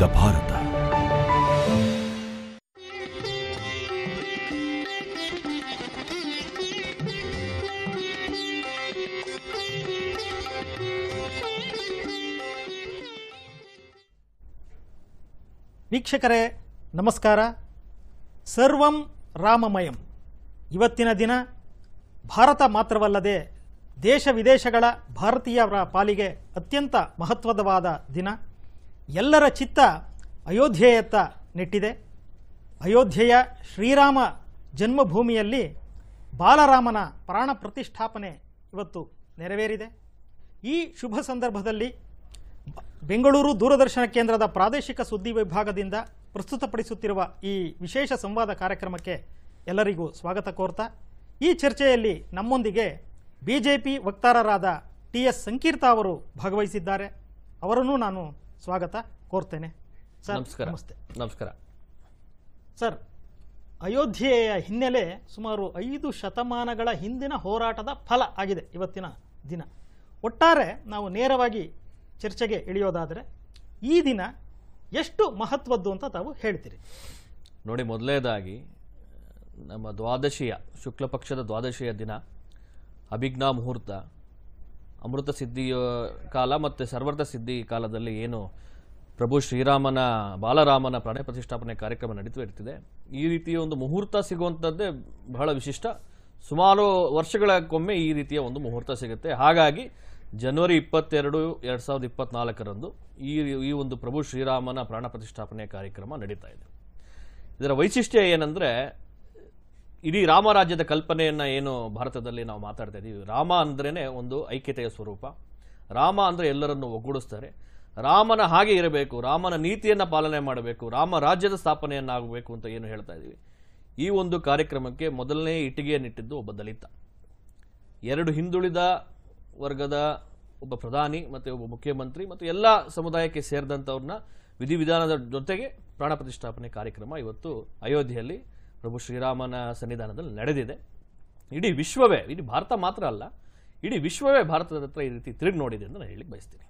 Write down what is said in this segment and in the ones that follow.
ಹೊಂದಿದ ಭಾರತ ವೀಕ್ಷಕರೇ ನಮಸ್ಕಾರ ಸರ್ವಂ ರಾಮಮಯಂ ಇವತ್ತಿನ ದಿನ ಭಾರತ ಮಾತ್ರವಲ್ಲದೆ ದೇಶ ವಿದೇಶಗಳ ಭಾರತೀಯರ ಪಾಲಿಗೆ ಅತ್ಯಂತ ಮಹತ್ವದವಾದ ದಿನ ಎಲ್ಲರ ಚಿತ್ತ ಅಯೋಧ್ಯೆಯತ್ತ ನೆಟ್ಟಿದೆ ಅಯೋಧ್ಯೆಯ ಶ್ರೀರಾಮ ಜನ್ಮಭೂಮಿಯಲ್ಲಿ ಬಾಲರಾಮನ ಪ್ರಾಣ ಪ್ರತಿಷ್ಠಾಪನೆ ಇವತ್ತು ನೆರವೇರಿದೆ ಈ ಶುಭ ಸಂದರ್ಭದಲ್ಲಿ ಬೆಂಗಳೂರು ದೂರದರ್ಶನ ಕೇಂದ್ರದ ಪ್ರಾದೇಶಿಕ ಸುದ್ದಿ ವಿಭಾಗದಿಂದ ಪ್ರಸ್ತುತಪಡಿಸುತ್ತಿರುವ ಈ ವಿಶೇಷ ಸಂವಾದ ಕಾರ್ಯಕ್ರಮಕ್ಕೆ ಎಲ್ಲರಿಗೂ ಸ್ವಾಗತ ಕೋರ್ತಾ ಈ ಚರ್ಚೆಯಲ್ಲಿ ನಮ್ಮೊಂದಿಗೆ ಬಿ ಜೆ ಪಿ ವಕ್ತಾರರಾದ ಟಿ ಎಸ್ ಸಂಕೀರ್ತ ಅವರು ಭಾಗವಹಿಸಿದ್ದಾರೆ ಅವರನ್ನು ನಾನು ಸ್ವಾಗತ ಕೋರ್ತೇನೆ ಸರ್ ನಮಸ್ಕಾರ ನಮಸ್ತೆ ನಮಸ್ಕಾರ ಸರ್ ಅಯೋಧ್ಯೆಯ ಹಿನ್ನೆಲೆ ಸುಮಾರು ಐದು ಶತಮಾನಗಳ ಹಿಂದಿನ ಹೋರಾಟದ ಫಲ ಆಗಿದೆ ಇವತ್ತಿನ ದಿನ ಒಟ್ಟಾರೆ ನಾವು ನೇರವಾಗಿ ಚರ್ಚೆಗೆ ಇಳಿಯೋದಾದರೆ ಈ ದಿನ ಎಷ್ಟು ಮಹತ್ವದ್ದು ಅಂತ ತಾವು ಹೇಳ್ತೀರಿ ನೋಡಿ ಮೊದಲನೇದಾಗಿ ನಮ್ಮ ದ್ವಾದಶಿಯ ಶುಕ್ಲಪಕ್ಷದ ದ್ವಾದಶಿಯ ದಿನ ಅಭಿಜ್ಞಾ ಮುಹೂರ್ತ ಅಮೃತ ಸಿದ್ಧಿಯ ಕಾಲ ಮತ್ತು ಸರ್ವರ್ಥ ಸಿದ್ಧಿ ಕಾಲದಲ್ಲಿ ಏನು ಪ್ರಭು ಶ್ರೀರಾಮನ ಬಾಲರಾಮನ ಪ್ರಾಣ ಪ್ರತಿಷ್ಠಾಪನೆ ಕಾರ್ಯಕ್ರಮ ನಡೀತಾ ಇರ್ತಿದೆ ಈ ರೀತಿಯ ಒಂದು ಮುಹೂರ್ತ ಸಿಗುವಂಥದ್ದೇ ಬಹಳ ವಿಶಿಷ್ಟ ಸುಮಾರು ವರ್ಷಗಳಕ್ಕೊಮ್ಮೆ ಈ ರೀತಿಯ ಒಂದು ಮುಹೂರ್ತ ಸಿಗುತ್ತೆ ಹಾಗಾಗಿ ಜನವರಿ ಇಪ್ಪತ್ತೆರಡು ಎರಡು ಸಾವಿರದ ಇಪ್ಪತ್ತ್ನಾಲ್ಕರಂದು ಈ ಈ ಒಂದು ಪ್ರಭು ಶ್ರೀರಾಮನ ಪ್ರಾಣ ಪ್ರತಿಷ್ಠಾಪನೆ ಕಾರ್ಯಕ್ರಮ ನಡೀತಾ ಇದೆ ಇದರ ವೈಶಿಷ್ಟ್ಯ ಏನಂದರೆ ಇಡೀ ರಾಮರಾಜ್ಯದ ಕಲ್ಪನೆಯನ್ನು ಏನು ಭಾರತದಲ್ಲಿ ನಾವು ಮಾತಾಡ್ತಾ ಇದ್ದೀವಿ ರಾಮ ಅಂದ್ರೇ ಒಂದು ಐಕ್ಯತೆಯ ಸ್ವರೂಪ ರಾಮ ಅಂದರೆ ಎಲ್ಲರನ್ನು ಒಗ್ಗೂಡಿಸ್ತಾರೆ ರಾಮನ ಹಾಗೆ ಇರಬೇಕು ರಾಮನ ನೀತಿಯನ್ನು ಪಾಲನೆ ಮಾಡಬೇಕು ರಾಮ ರಾಜ್ಯದ ಸ್ಥಾಪನೆಯನ್ನಾಗಬೇಕು ಅಂತ ಏನು ಹೇಳ್ತಾ ಇದ್ದೀವಿ ಈ ಒಂದು ಕಾರ್ಯಕ್ರಮಕ್ಕೆ ಮೊದಲನೇ ಇಟ್ಟಿಗೆಯನ್ನಿಟ್ಟಿದ್ದು ಒಬ್ಬ ದಲಿತ ಎರಡು ಹಿಂದುಳಿದ ವರ್ಗದ ಒಬ್ಬ ಪ್ರಧಾನಿ ಮತ್ತು ಒಬ್ಬ ಮುಖ್ಯಮಂತ್ರಿ ಮತ್ತು ಎಲ್ಲ ಸಮುದಾಯಕ್ಕೆ ಸೇರಿದಂಥವ್ರನ್ನ ವಿಧಿವಿಧಾನದ ಜೊತೆಗೆ ಪ್ರಾಣ ಪ್ರತಿಷ್ಠಾಪನೆ ಕಾರ್ಯಕ್ರಮ ಇವತ್ತು ಅಯೋಧ್ಯೆಯಲ್ಲಿ ಪ್ರಭು ಶ್ರೀರಾಮನ ಸನ್ನಿಧಾನದಲ್ಲಿ ನಡೆದಿದೆ ಇಡೀ ವಿಶ್ವವೇ ಇಡೀ ಭಾರತ ಮಾತ್ರ ಅಲ್ಲ ಇಡೀ ವಿಶ್ವವೇ ಭಾರತದ ಹತ್ರ ಈ ರೀತಿ ತಿರುಗಿ ನೋಡಿದೆ ಅಂತ ನಾನು ಹೇಳಿಕ್ಕೆ ಬಯಸ್ತೀನಿ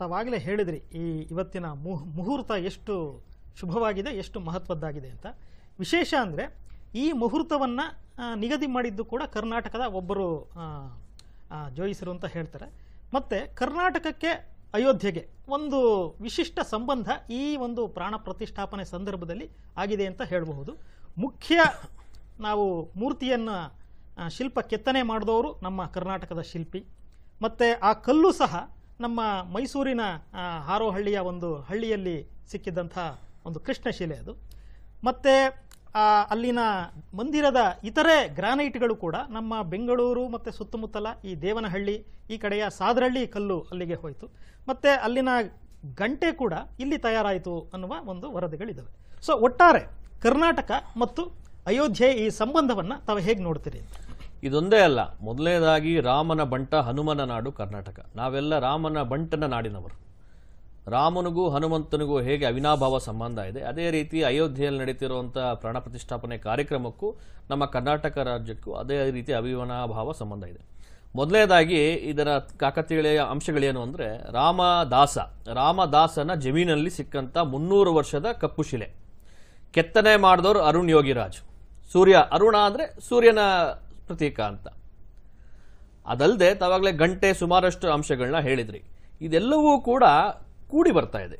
ತಾವಾಗಲೇ ಹೇಳಿದ್ರಿ ಈ ಇವತ್ತಿನ ಮುಹೂರ್ತ ಎಷ್ಟು ಶುಭವಾಗಿದೆ ಎಷ್ಟು ಮಹತ್ವದ್ದಾಗಿದೆ ಅಂತ ವಿಶೇಷ ಅಂದರೆ ಈ ಮುಹೂರ್ತವನ್ನು ನಿಗದಿ ಮಾಡಿದ್ದು ಕೂಡ ಕರ್ನಾಟಕದ ಒಬ್ಬರು ಜೋಯಿಸರು ಅಂತ ಹೇಳ್ತಾರೆ ಮತ್ತು ಕರ್ನಾಟಕಕ್ಕೆ ಅಯೋಧ್ಯೆಗೆ ಒಂದು ವಿಶಿಷ್ಟ ಸಂಬಂಧ ಈ ಒಂದು ಪ್ರಾಣ ಪ್ರತಿಷ್ಠಾಪನೆ ಸಂದರ್ಭದಲ್ಲಿ ಆಗಿದೆ ಅಂತ ಹೇಳಬಹುದು ಮುಖ್ಯ ನಾವು ಮೂರ್ತಿಯನ್ನು ಶಿಲ್ಪ ಕೆತ್ತನೆ ಮಾಡಿದವರು ನಮ್ಮ ಕರ್ನಾಟಕದ ಶಿಲ್ಪಿ ಮತ್ತು ಆ ಕಲ್ಲು ಸಹ ನಮ್ಮ ಮೈಸೂರಿನ ಹಾರೋಹಳ್ಳಿಯ ಒಂದು ಹಳ್ಳಿಯಲ್ಲಿ ಸಿಕ್ಕಿದ್ದಂಥ ಒಂದು ಕೃಷ್ಣಶಿಲೆ ಅದು ಮತ್ತು ಅಲ್ಲಿನ ಮಂದಿರದ ಇತರೆ ಗ್ರಾನೈಟ್ಗಳು ಕೂಡ ನಮ್ಮ ಬೆಂಗಳೂರು ಮತ್ತು ಸುತ್ತಮುತ್ತಲ ಈ ದೇವನಹಳ್ಳಿ ಈ ಕಡೆಯ ಸಾದ್ರಹಳ್ಳಿ ಕಲ್ಲು ಅಲ್ಲಿಗೆ ಹೋಯಿತು ಮತ್ತು ಅಲ್ಲಿನ ಗಂಟೆ ಕೂಡ ಇಲ್ಲಿ ತಯಾರಾಯಿತು ಅನ್ನುವ ಒಂದು ವರದಿಗಳಿದ್ದಾವೆ ಸೊ ಒಟ್ಟಾರೆ ಕರ್ನಾಟಕ ಮತ್ತು ಅಯೋಧ್ಯೆ ಈ ಸಂಬಂಧವನ್ನು ತಾವು ಹೇಗೆ ನೋಡ್ತೀರಿ ಇದೊಂದೇ ಅಲ್ಲ ಮೊದಲನೇದಾಗಿ ರಾಮನ ಬಂಟ ಹನುಮನ ನಾಡು ಕರ್ನಾಟಕ ನಾವೆಲ್ಲ ರಾಮನ ಬಂಟನ ನಾಡಿನವರು ರಾಮನಿಗೂ ಹನುಮಂತನಿಗೂ ಹೇಗೆ ಅವಿನಾಭಾವ ಸಂಬಂಧ ಇದೆ ಅದೇ ರೀತಿ ಅಯೋಧ್ಯೆಯಲ್ಲಿ ನಡೀತಿರುವಂಥ ಪ್ರಾಣ ಪ್ರತಿಷ್ಠಾಪನೆ ಕಾರ್ಯಕ್ರಮಕ್ಕೂ ನಮ್ಮ ಕರ್ನಾಟಕ ರಾಜ್ಯಕ್ಕೂ ಅದೇ ರೀತಿ ಅವಿನಾಭಾವ ಸಂಬಂಧ ಇದೆ ಮೊದಲನೇದಾಗಿ ಇದರ ಕಾಕತೀಯ ಅಂಶಗಳೇನು ಅಂದರೆ ರಾಮದಾಸ ರಾಮದಾಸನ ಜಮೀನಲ್ಲಿ ಸಿಕ್ಕಂಥ ಮುನ್ನೂರು ವರ್ಷದ ಕಪ್ಪು ಶಿಲೆ ಕೆತ್ತನೆ ಮಾಡಿದವರು ಅರುಣ್ ಯೋಗಿರಾಜ್ ಸೂರ್ಯ ಅರುಣ ಅಂದರೆ ಸೂರ್ಯನ ಪ್ರತೀಕ ಅಂತ ಅದಲ್ಲದೆ ತಾವಾಗಲೇ ಗಂಟೆ ಸುಮಾರಷ್ಟು ಅಂಶಗಳನ್ನ ಹೇಳಿದ್ರಿ ಇದೆಲ್ಲವೂ ಕೂಡ ಕೂಡಿ ಬರ್ತಾ ಇದೆ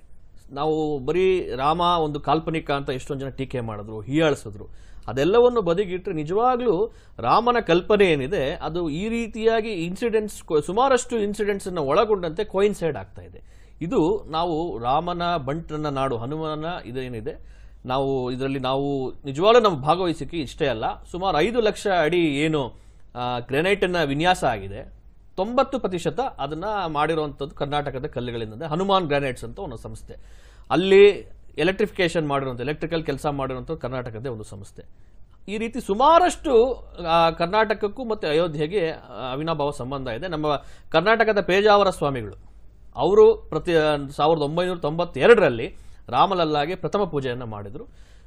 ನಾವು ಬರೀ ರಾಮ ಒಂದು ಕಾಲ್ಪನಿಕ ಅಂತ ಎಷ್ಟೊಂದು ಜನ ಟೀಕೆ ಮಾಡಿದ್ರು ಹೀಯಾಳಿಸಿದ್ರು ಅದೆಲ್ಲವನ್ನು ಬದಿಗಿಟ್ಟರೆ ನಿಜವಾಗ್ಲೂ ರಾಮನ ಕಲ್ಪನೆ ಏನಿದೆ ಅದು ಈ ರೀತಿಯಾಗಿ ಇನ್ಸಿಡೆಂಟ್ಸ್ ಸುಮಾರಷ್ಟು ಇನ್ಸಿಡೆಂಟ್ಸನ್ನು ಒಳಗೊಂಡಂತೆ ಸೈಡ್ ಆಗ್ತಾ ಇದೆ ಇದು ನಾವು ರಾಮನ ಬಂಟನ ನಾಡು ಹನುಮನ ಇದೇನಿದೆ ನಾವು ಇದರಲ್ಲಿ ನಾವು ನಿಜವಾಗ್ಲೂ ನಮ್ಮ ಭಾಗವಹಿಸಿಕೆ ಇಷ್ಟೇ ಅಲ್ಲ ಸುಮಾರು ಐದು ಲಕ್ಷ ಅಡಿ ಏನು ಗ್ರೆನೈಟನ್ನು ವಿನ್ಯಾಸ ಆಗಿದೆ ತೊಂಬತ್ತು ಪ್ರತಿಶತ ಅದನ್ನು ಮಾಡಿರುವಂಥದ್ದು ಕರ್ನಾಟಕದ ಕಲ್ಲುಗಳಿಂದ ಹನುಮಾನ್ ಗ್ರಾನೈಟ್ಸ್ ಅಂತ ಒಂದು ಸಂಸ್ಥೆ ಅಲ್ಲಿ ಎಲೆಕ್ಟ್ರಿಫಿಕೇಷನ್ ಮಾಡಿರುವಂಥ ಎಲೆಕ್ಟ್ರಿಕಲ್ ಕೆಲಸ ಮಾಡಿರುವಂಥದ್ದು ಕರ್ನಾಟಕದ ಒಂದು ಸಂಸ್ಥೆ ಈ ರೀತಿ ಸುಮಾರಷ್ಟು ಕರ್ನಾಟಕಕ್ಕೂ ಮತ್ತು ಅಯೋಧ್ಯೆಗೆ ಅವಿನಾಭಾವ ಸಂಬಂಧ ಇದೆ ನಮ್ಮ ಕರ್ನಾಟಕದ ಪೇಜಾವರ ಸ್ವಾಮಿಗಳು ಅವರು ಪ್ರತಿ ಸಾವಿರದ ಒಂಬೈನೂರ ತೊಂಬತ್ತೆರಡರಲ್ಲಿ ರಾಮಲಲ್ಲಾಗೆ ಪ್ರಥಮ ಪೂಜೆಯನ್ನು ಮಾಡಿದರು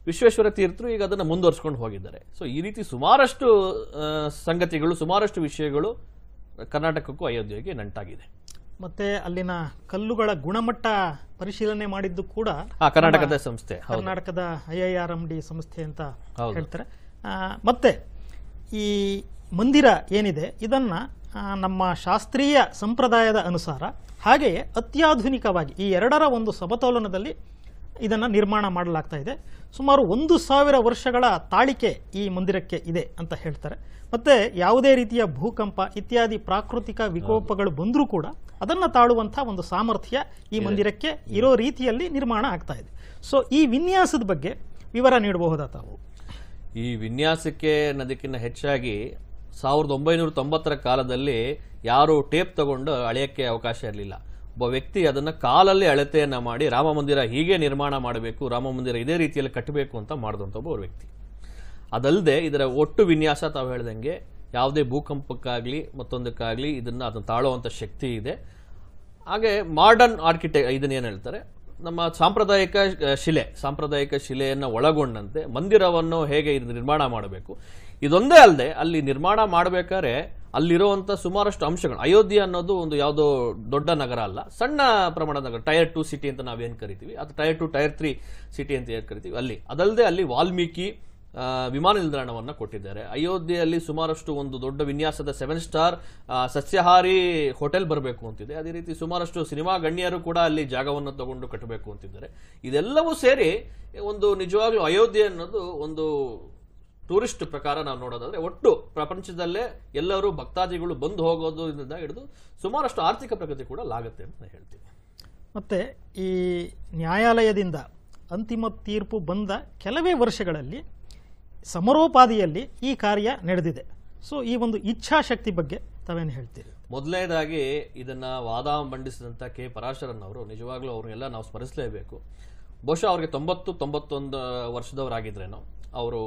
ವಿಶ್ವೇಶ್ವರ ತೀರ್ಥರು ಈಗ ಅದನ್ನು ಮುಂದುವರ್ಸ್ಕೊಂಡು ಹೋಗಿದ್ದಾರೆ ಸೊ ಈ ರೀತಿ ಸುಮಾರಷ್ಟು ಸಂಗತಿಗಳು ಸುಮಾರಷ್ಟು ವಿಷಯಗಳು ಕರ್ನಾಟಕಕ್ಕೂ ಅಯೋಧ್ಯೆಗೆ ನಂಟಾಗಿದೆ ಮತ್ತೆ ಅಲ್ಲಿನ ಕಲ್ಲುಗಳ ಗುಣಮಟ್ಟ ಪರಿಶೀಲನೆ ಮಾಡಿದ್ದು ಕೂಡ ಕರ್ನಾಟಕದ ಸಂಸ್ಥೆ ಕರ್ನಾಟಕದ I I R M D ಸಂಸ್ಥೆ ಅಂತ ಹೇಳ್ತಾರೆ ಮತ್ತೆ ಈ ಮಂದಿರ ಏನಿದೆ ಇದನ್ನ ನಮ್ಮ ಶಾಸ್ತ್ರೀಯ ಸಂಪ್ರದಾಯದ ಅನುಸಾರ ಹಾಗೆಯೇ ಅತ್ಯಾಧುನಿಕವಾಗಿ ಈ ಎರಡರ ಒಂದು ಸಮತೋಲನದಲ್ಲಿ ಇದನ್ನು ನಿರ್ಮಾಣ ಮಾಡಲಾಗ್ತಾ ಇದೆ ಸುಮಾರು ಒಂದು ಸಾವಿರ ವರ್ಷಗಳ ತಾಳಿಕೆ ಈ ಮಂದಿರಕ್ಕೆ ಇದೆ ಅಂತ ಹೇಳ್ತಾರೆ ಮತ್ತು ಯಾವುದೇ ರೀತಿಯ ಭೂಕಂಪ ಇತ್ಯಾದಿ ಪ್ರಾಕೃತಿಕ ವಿಕೋಪಗಳು ಬಂದರೂ ಕೂಡ ಅದನ್ನು ತಾಳುವಂಥ ಒಂದು ಸಾಮರ್ಥ್ಯ ಈ ಮಂದಿರಕ್ಕೆ ಇರೋ ರೀತಿಯಲ್ಲಿ ನಿರ್ಮಾಣ ಆಗ್ತಾ ಇದೆ ಸೊ ಈ ವಿನ್ಯಾಸದ ಬಗ್ಗೆ ವಿವರ ನೀಡಬಹುದಾ ತಾವು ಈ ವಿನ್ಯಾಸಕ್ಕೆ ಅನ್ನೋದಕ್ಕಿಂತ ಹೆಚ್ಚಾಗಿ ಸಾವಿರದ ಒಂಬೈನೂರ ತೊಂಬತ್ತರ ಕಾಲದಲ್ಲಿ ಯಾರು ಟೇಪ್ ತಗೊಂಡು ಅಳೆಯೋಕ್ಕೆ ಅವಕಾಶ ಇರಲಿಲ್ಲ ಒಬ್ಬ ವ್ಯಕ್ತಿ ಅದನ್ನು ಕಾಲಲ್ಲಿ ಅಳತೆಯನ್ನು ಮಾಡಿ ರಾಮ ಮಂದಿರ ಹೀಗೆ ನಿರ್ಮಾಣ ಮಾಡಬೇಕು ರಾಮ ಮಂದಿರ ಇದೇ ರೀತಿಯಲ್ಲಿ ಕಟ್ಟಬೇಕು ಅಂತ ಮಾಡಿದಂಥ ಒಬ್ಬ ವ್ಯಕ್ತಿ ಅದಲ್ಲದೆ ಇದರ ಒಟ್ಟು ವಿನ್ಯಾಸ ತಾವು ಹೇಳ್ದಂಗೆ ಯಾವುದೇ ಭೂಕಂಪಕ್ಕಾಗಲಿ ಮತ್ತೊಂದಕ್ಕಾಗಲಿ ಇದನ್ನು ಅದನ್ನು ತಾಳುವಂಥ ಶಕ್ತಿ ಇದೆ ಹಾಗೆ ಮಾಡರ್ನ್ ಆರ್ಕಿಟೆಕ್ ಏನು ಹೇಳ್ತಾರೆ ನಮ್ಮ ಸಾಂಪ್ರದಾಯಿಕ ಶಿಲೆ ಸಾಂಪ್ರದಾಯಿಕ ಶಿಲೆಯನ್ನು ಒಳಗೊಂಡಂತೆ ಮಂದಿರವನ್ನು ಹೇಗೆ ಇದು ನಿರ್ಮಾಣ ಮಾಡಬೇಕು ಇದೊಂದೇ ಅಲ್ಲದೆ ಅಲ್ಲಿ ನಿರ್ಮಾಣ ಮಾಡಬೇಕಾದ್ರೆ ಅಲ್ಲಿರುವಂಥ ಸುಮಾರಷ್ಟು ಅಂಶಗಳು ಅಯೋಧ್ಯೆ ಅನ್ನೋದು ಒಂದು ಯಾವುದೋ ದೊಡ್ಡ ನಗರ ಅಲ್ಲ ಸಣ್ಣ ಪ್ರಮಾಣದ ನಗರ ಟೈರ್ ಟು ಸಿಟಿ ಅಂತ ನಾವೇನು ಕರಿತೀವಿ ಅದು tier two tier three city ಅಂತ ಏನು ಕರಿತೀವಿ ಅಲ್ಲಿ ಅದಲ್ಲದೆ ಅಲ್ಲಿ ವಾಲ್ಮೀಕಿ ವಿಮಾನ ನಿಲ್ದಾಣವನ್ನು ಕೊಟ್ಟಿದ್ದಾರೆ ಅಯೋಧ್ಯೆಯಲ್ಲಿ ಸುಮಾರಷ್ಟು ಒಂದು ದೊಡ್ಡ ವಿನ್ಯಾಸದ ಸೆವೆನ್ ಸ್ಟಾರ್ ಸಸ್ಯಹಾರಿ ಹೋಟೆಲ್ ಬರಬೇಕು ಅಂತಿದೆ ಅದೇ ರೀತಿ ಸುಮಾರಷ್ಟು ಸಿನಿಮಾ ಗಣ್ಯರು ಕೂಡ ಅಲ್ಲಿ ಜಾಗವನ್ನು ತಗೊಂಡು ಕಟ್ಟಬೇಕು ಅಂತಿದ್ದಾರೆ ಇದೆಲ್ಲವೂ ಸೇರಿ ಒಂದು ನಿಜವಾಗ್ಲೂ ಅಯೋಧ್ಯೆ ಅನ್ನೋದು ಒಂದು ಟೂರಿಸ್ಟ್ ಪ್ರಕಾರ ನಾವು ನೋಡೋದಾದ್ರೆ ಒಟ್ಟು ಪ್ರಪಂಚದಲ್ಲೇ ಎಲ್ಲರೂ ಭಕ್ತಾದಿಗಳು ಬಂದು ಹೋಗೋದ್ರಿಂದ ಹಿಡಿದು ಸುಮಾರಷ್ಟು ಆರ್ಥಿಕ ಪ್ರಗತಿ ಕೂಡ ಲಾಗುತ್ತೆ ಅಂತ ನಾನು ಹೇಳ್ತೀನಿ ಮತ್ತು ಈ ನ್ಯಾಯಾಲಯದಿಂದ ಅಂತಿಮ ತೀರ್ಪು ಬಂದ ಕೆಲವೇ ವರ್ಷಗಳಲ್ಲಿ ಸಮರೋಪಾದಿಯಲ್ಲಿ ಈ ಕಾರ್ಯ ನಡೆದಿದೆ ಸೊ ಈ ಒಂದು ಇಚ್ಛಾಶಕ್ತಿ ಬಗ್ಗೆ ತಾವೇನು ಹೇಳ್ತೀರಿ ಮೊದಲನೇದಾಗಿ ಇದನ್ನು ವಾದ ಮಂಡಿಸಿದಂಥ ಕೆ ಪರಾಶರನ್ ಅವರು ನಿಜವಾಗ್ಲೂ ಅವ್ರನ್ನೆಲ್ಲ ನಾವು ಸ್ಮರಿಸಲೇಬೇಕು ಬಹುಶಃ ಅವ್ರಿಗೆ ತೊಂಬತ್ತು ತೊಂಬತ್ತೊಂದು ವರ್ಷದವರಾಗಿದ್ರೇನೋ ಅವರು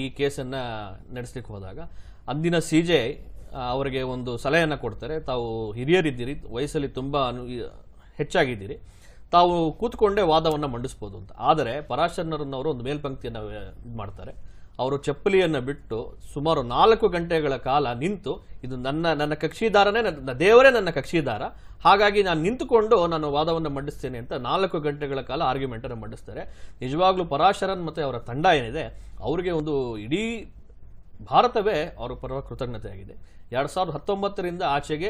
ಈ ಕೇಸನ್ನು ನಡೆಸಲಿಕ್ಕೆ ಹೋದಾಗ ಅಂದಿನ ಸಿ ಜೆ ಅವರಿಗೆ ಒಂದು ಸಲಹೆಯನ್ನು ಕೊಡ್ತಾರೆ ತಾವು ಹಿರಿಯರಿದ್ದೀರಿ ವಯಸ್ಸಲ್ಲಿ ತುಂಬ ಹೆಚ್ಚಾಗಿದ್ದೀರಿ ತಾವು ಕೂತ್ಕೊಂಡೇ ವಾದವನ್ನು ಮಂಡಿಸ್ಬೋದು ಅಂತ ಆದರೆ ಪರಾಶರನರನ್ನವರು ಒಂದು ಮೇಲ್ಪಂಕ್ತಿಯನ್ನು ಇದು ಮಾಡ್ತಾರೆ ಅವರು ಚಪ್ಪಲಿಯನ್ನು ಬಿಟ್ಟು ಸುಮಾರು ನಾಲ್ಕು ಗಂಟೆಗಳ ಕಾಲ ನಿಂತು ಇದು ನನ್ನ ನನ್ನ ಕಕ್ಷಿದಾರನೇ ನನ್ನ ದೇವರೇ ನನ್ನ ಕಕ್ಷಿದಾರ ಹಾಗಾಗಿ ನಾನು ನಿಂತುಕೊಂಡು ನಾನು ವಾದವನ್ನು ಮಂಡಿಸ್ತೇನೆ ಅಂತ ನಾಲ್ಕು ಗಂಟೆಗಳ ಕಾಲ ಆರ್ಗ್ಯುಮೆಂಟನ್ನು ಮಂಡಿಸ್ತಾರೆ ನಿಜವಾಗ್ಲೂ ಪರಾಶರನ್ ಮತ್ತು ಅವರ ತಂಡ ಏನಿದೆ ಅವರಿಗೆ ಒಂದು ಇಡೀ ಭಾರತವೇ ಅವರ ಪರ ಕೃತಜ್ಞತೆಯಾಗಿದೆ ಎರಡು ಸಾವಿರದ ಹತ್ತೊಂಬತ್ತರಿಂದ ಆಚೆಗೆ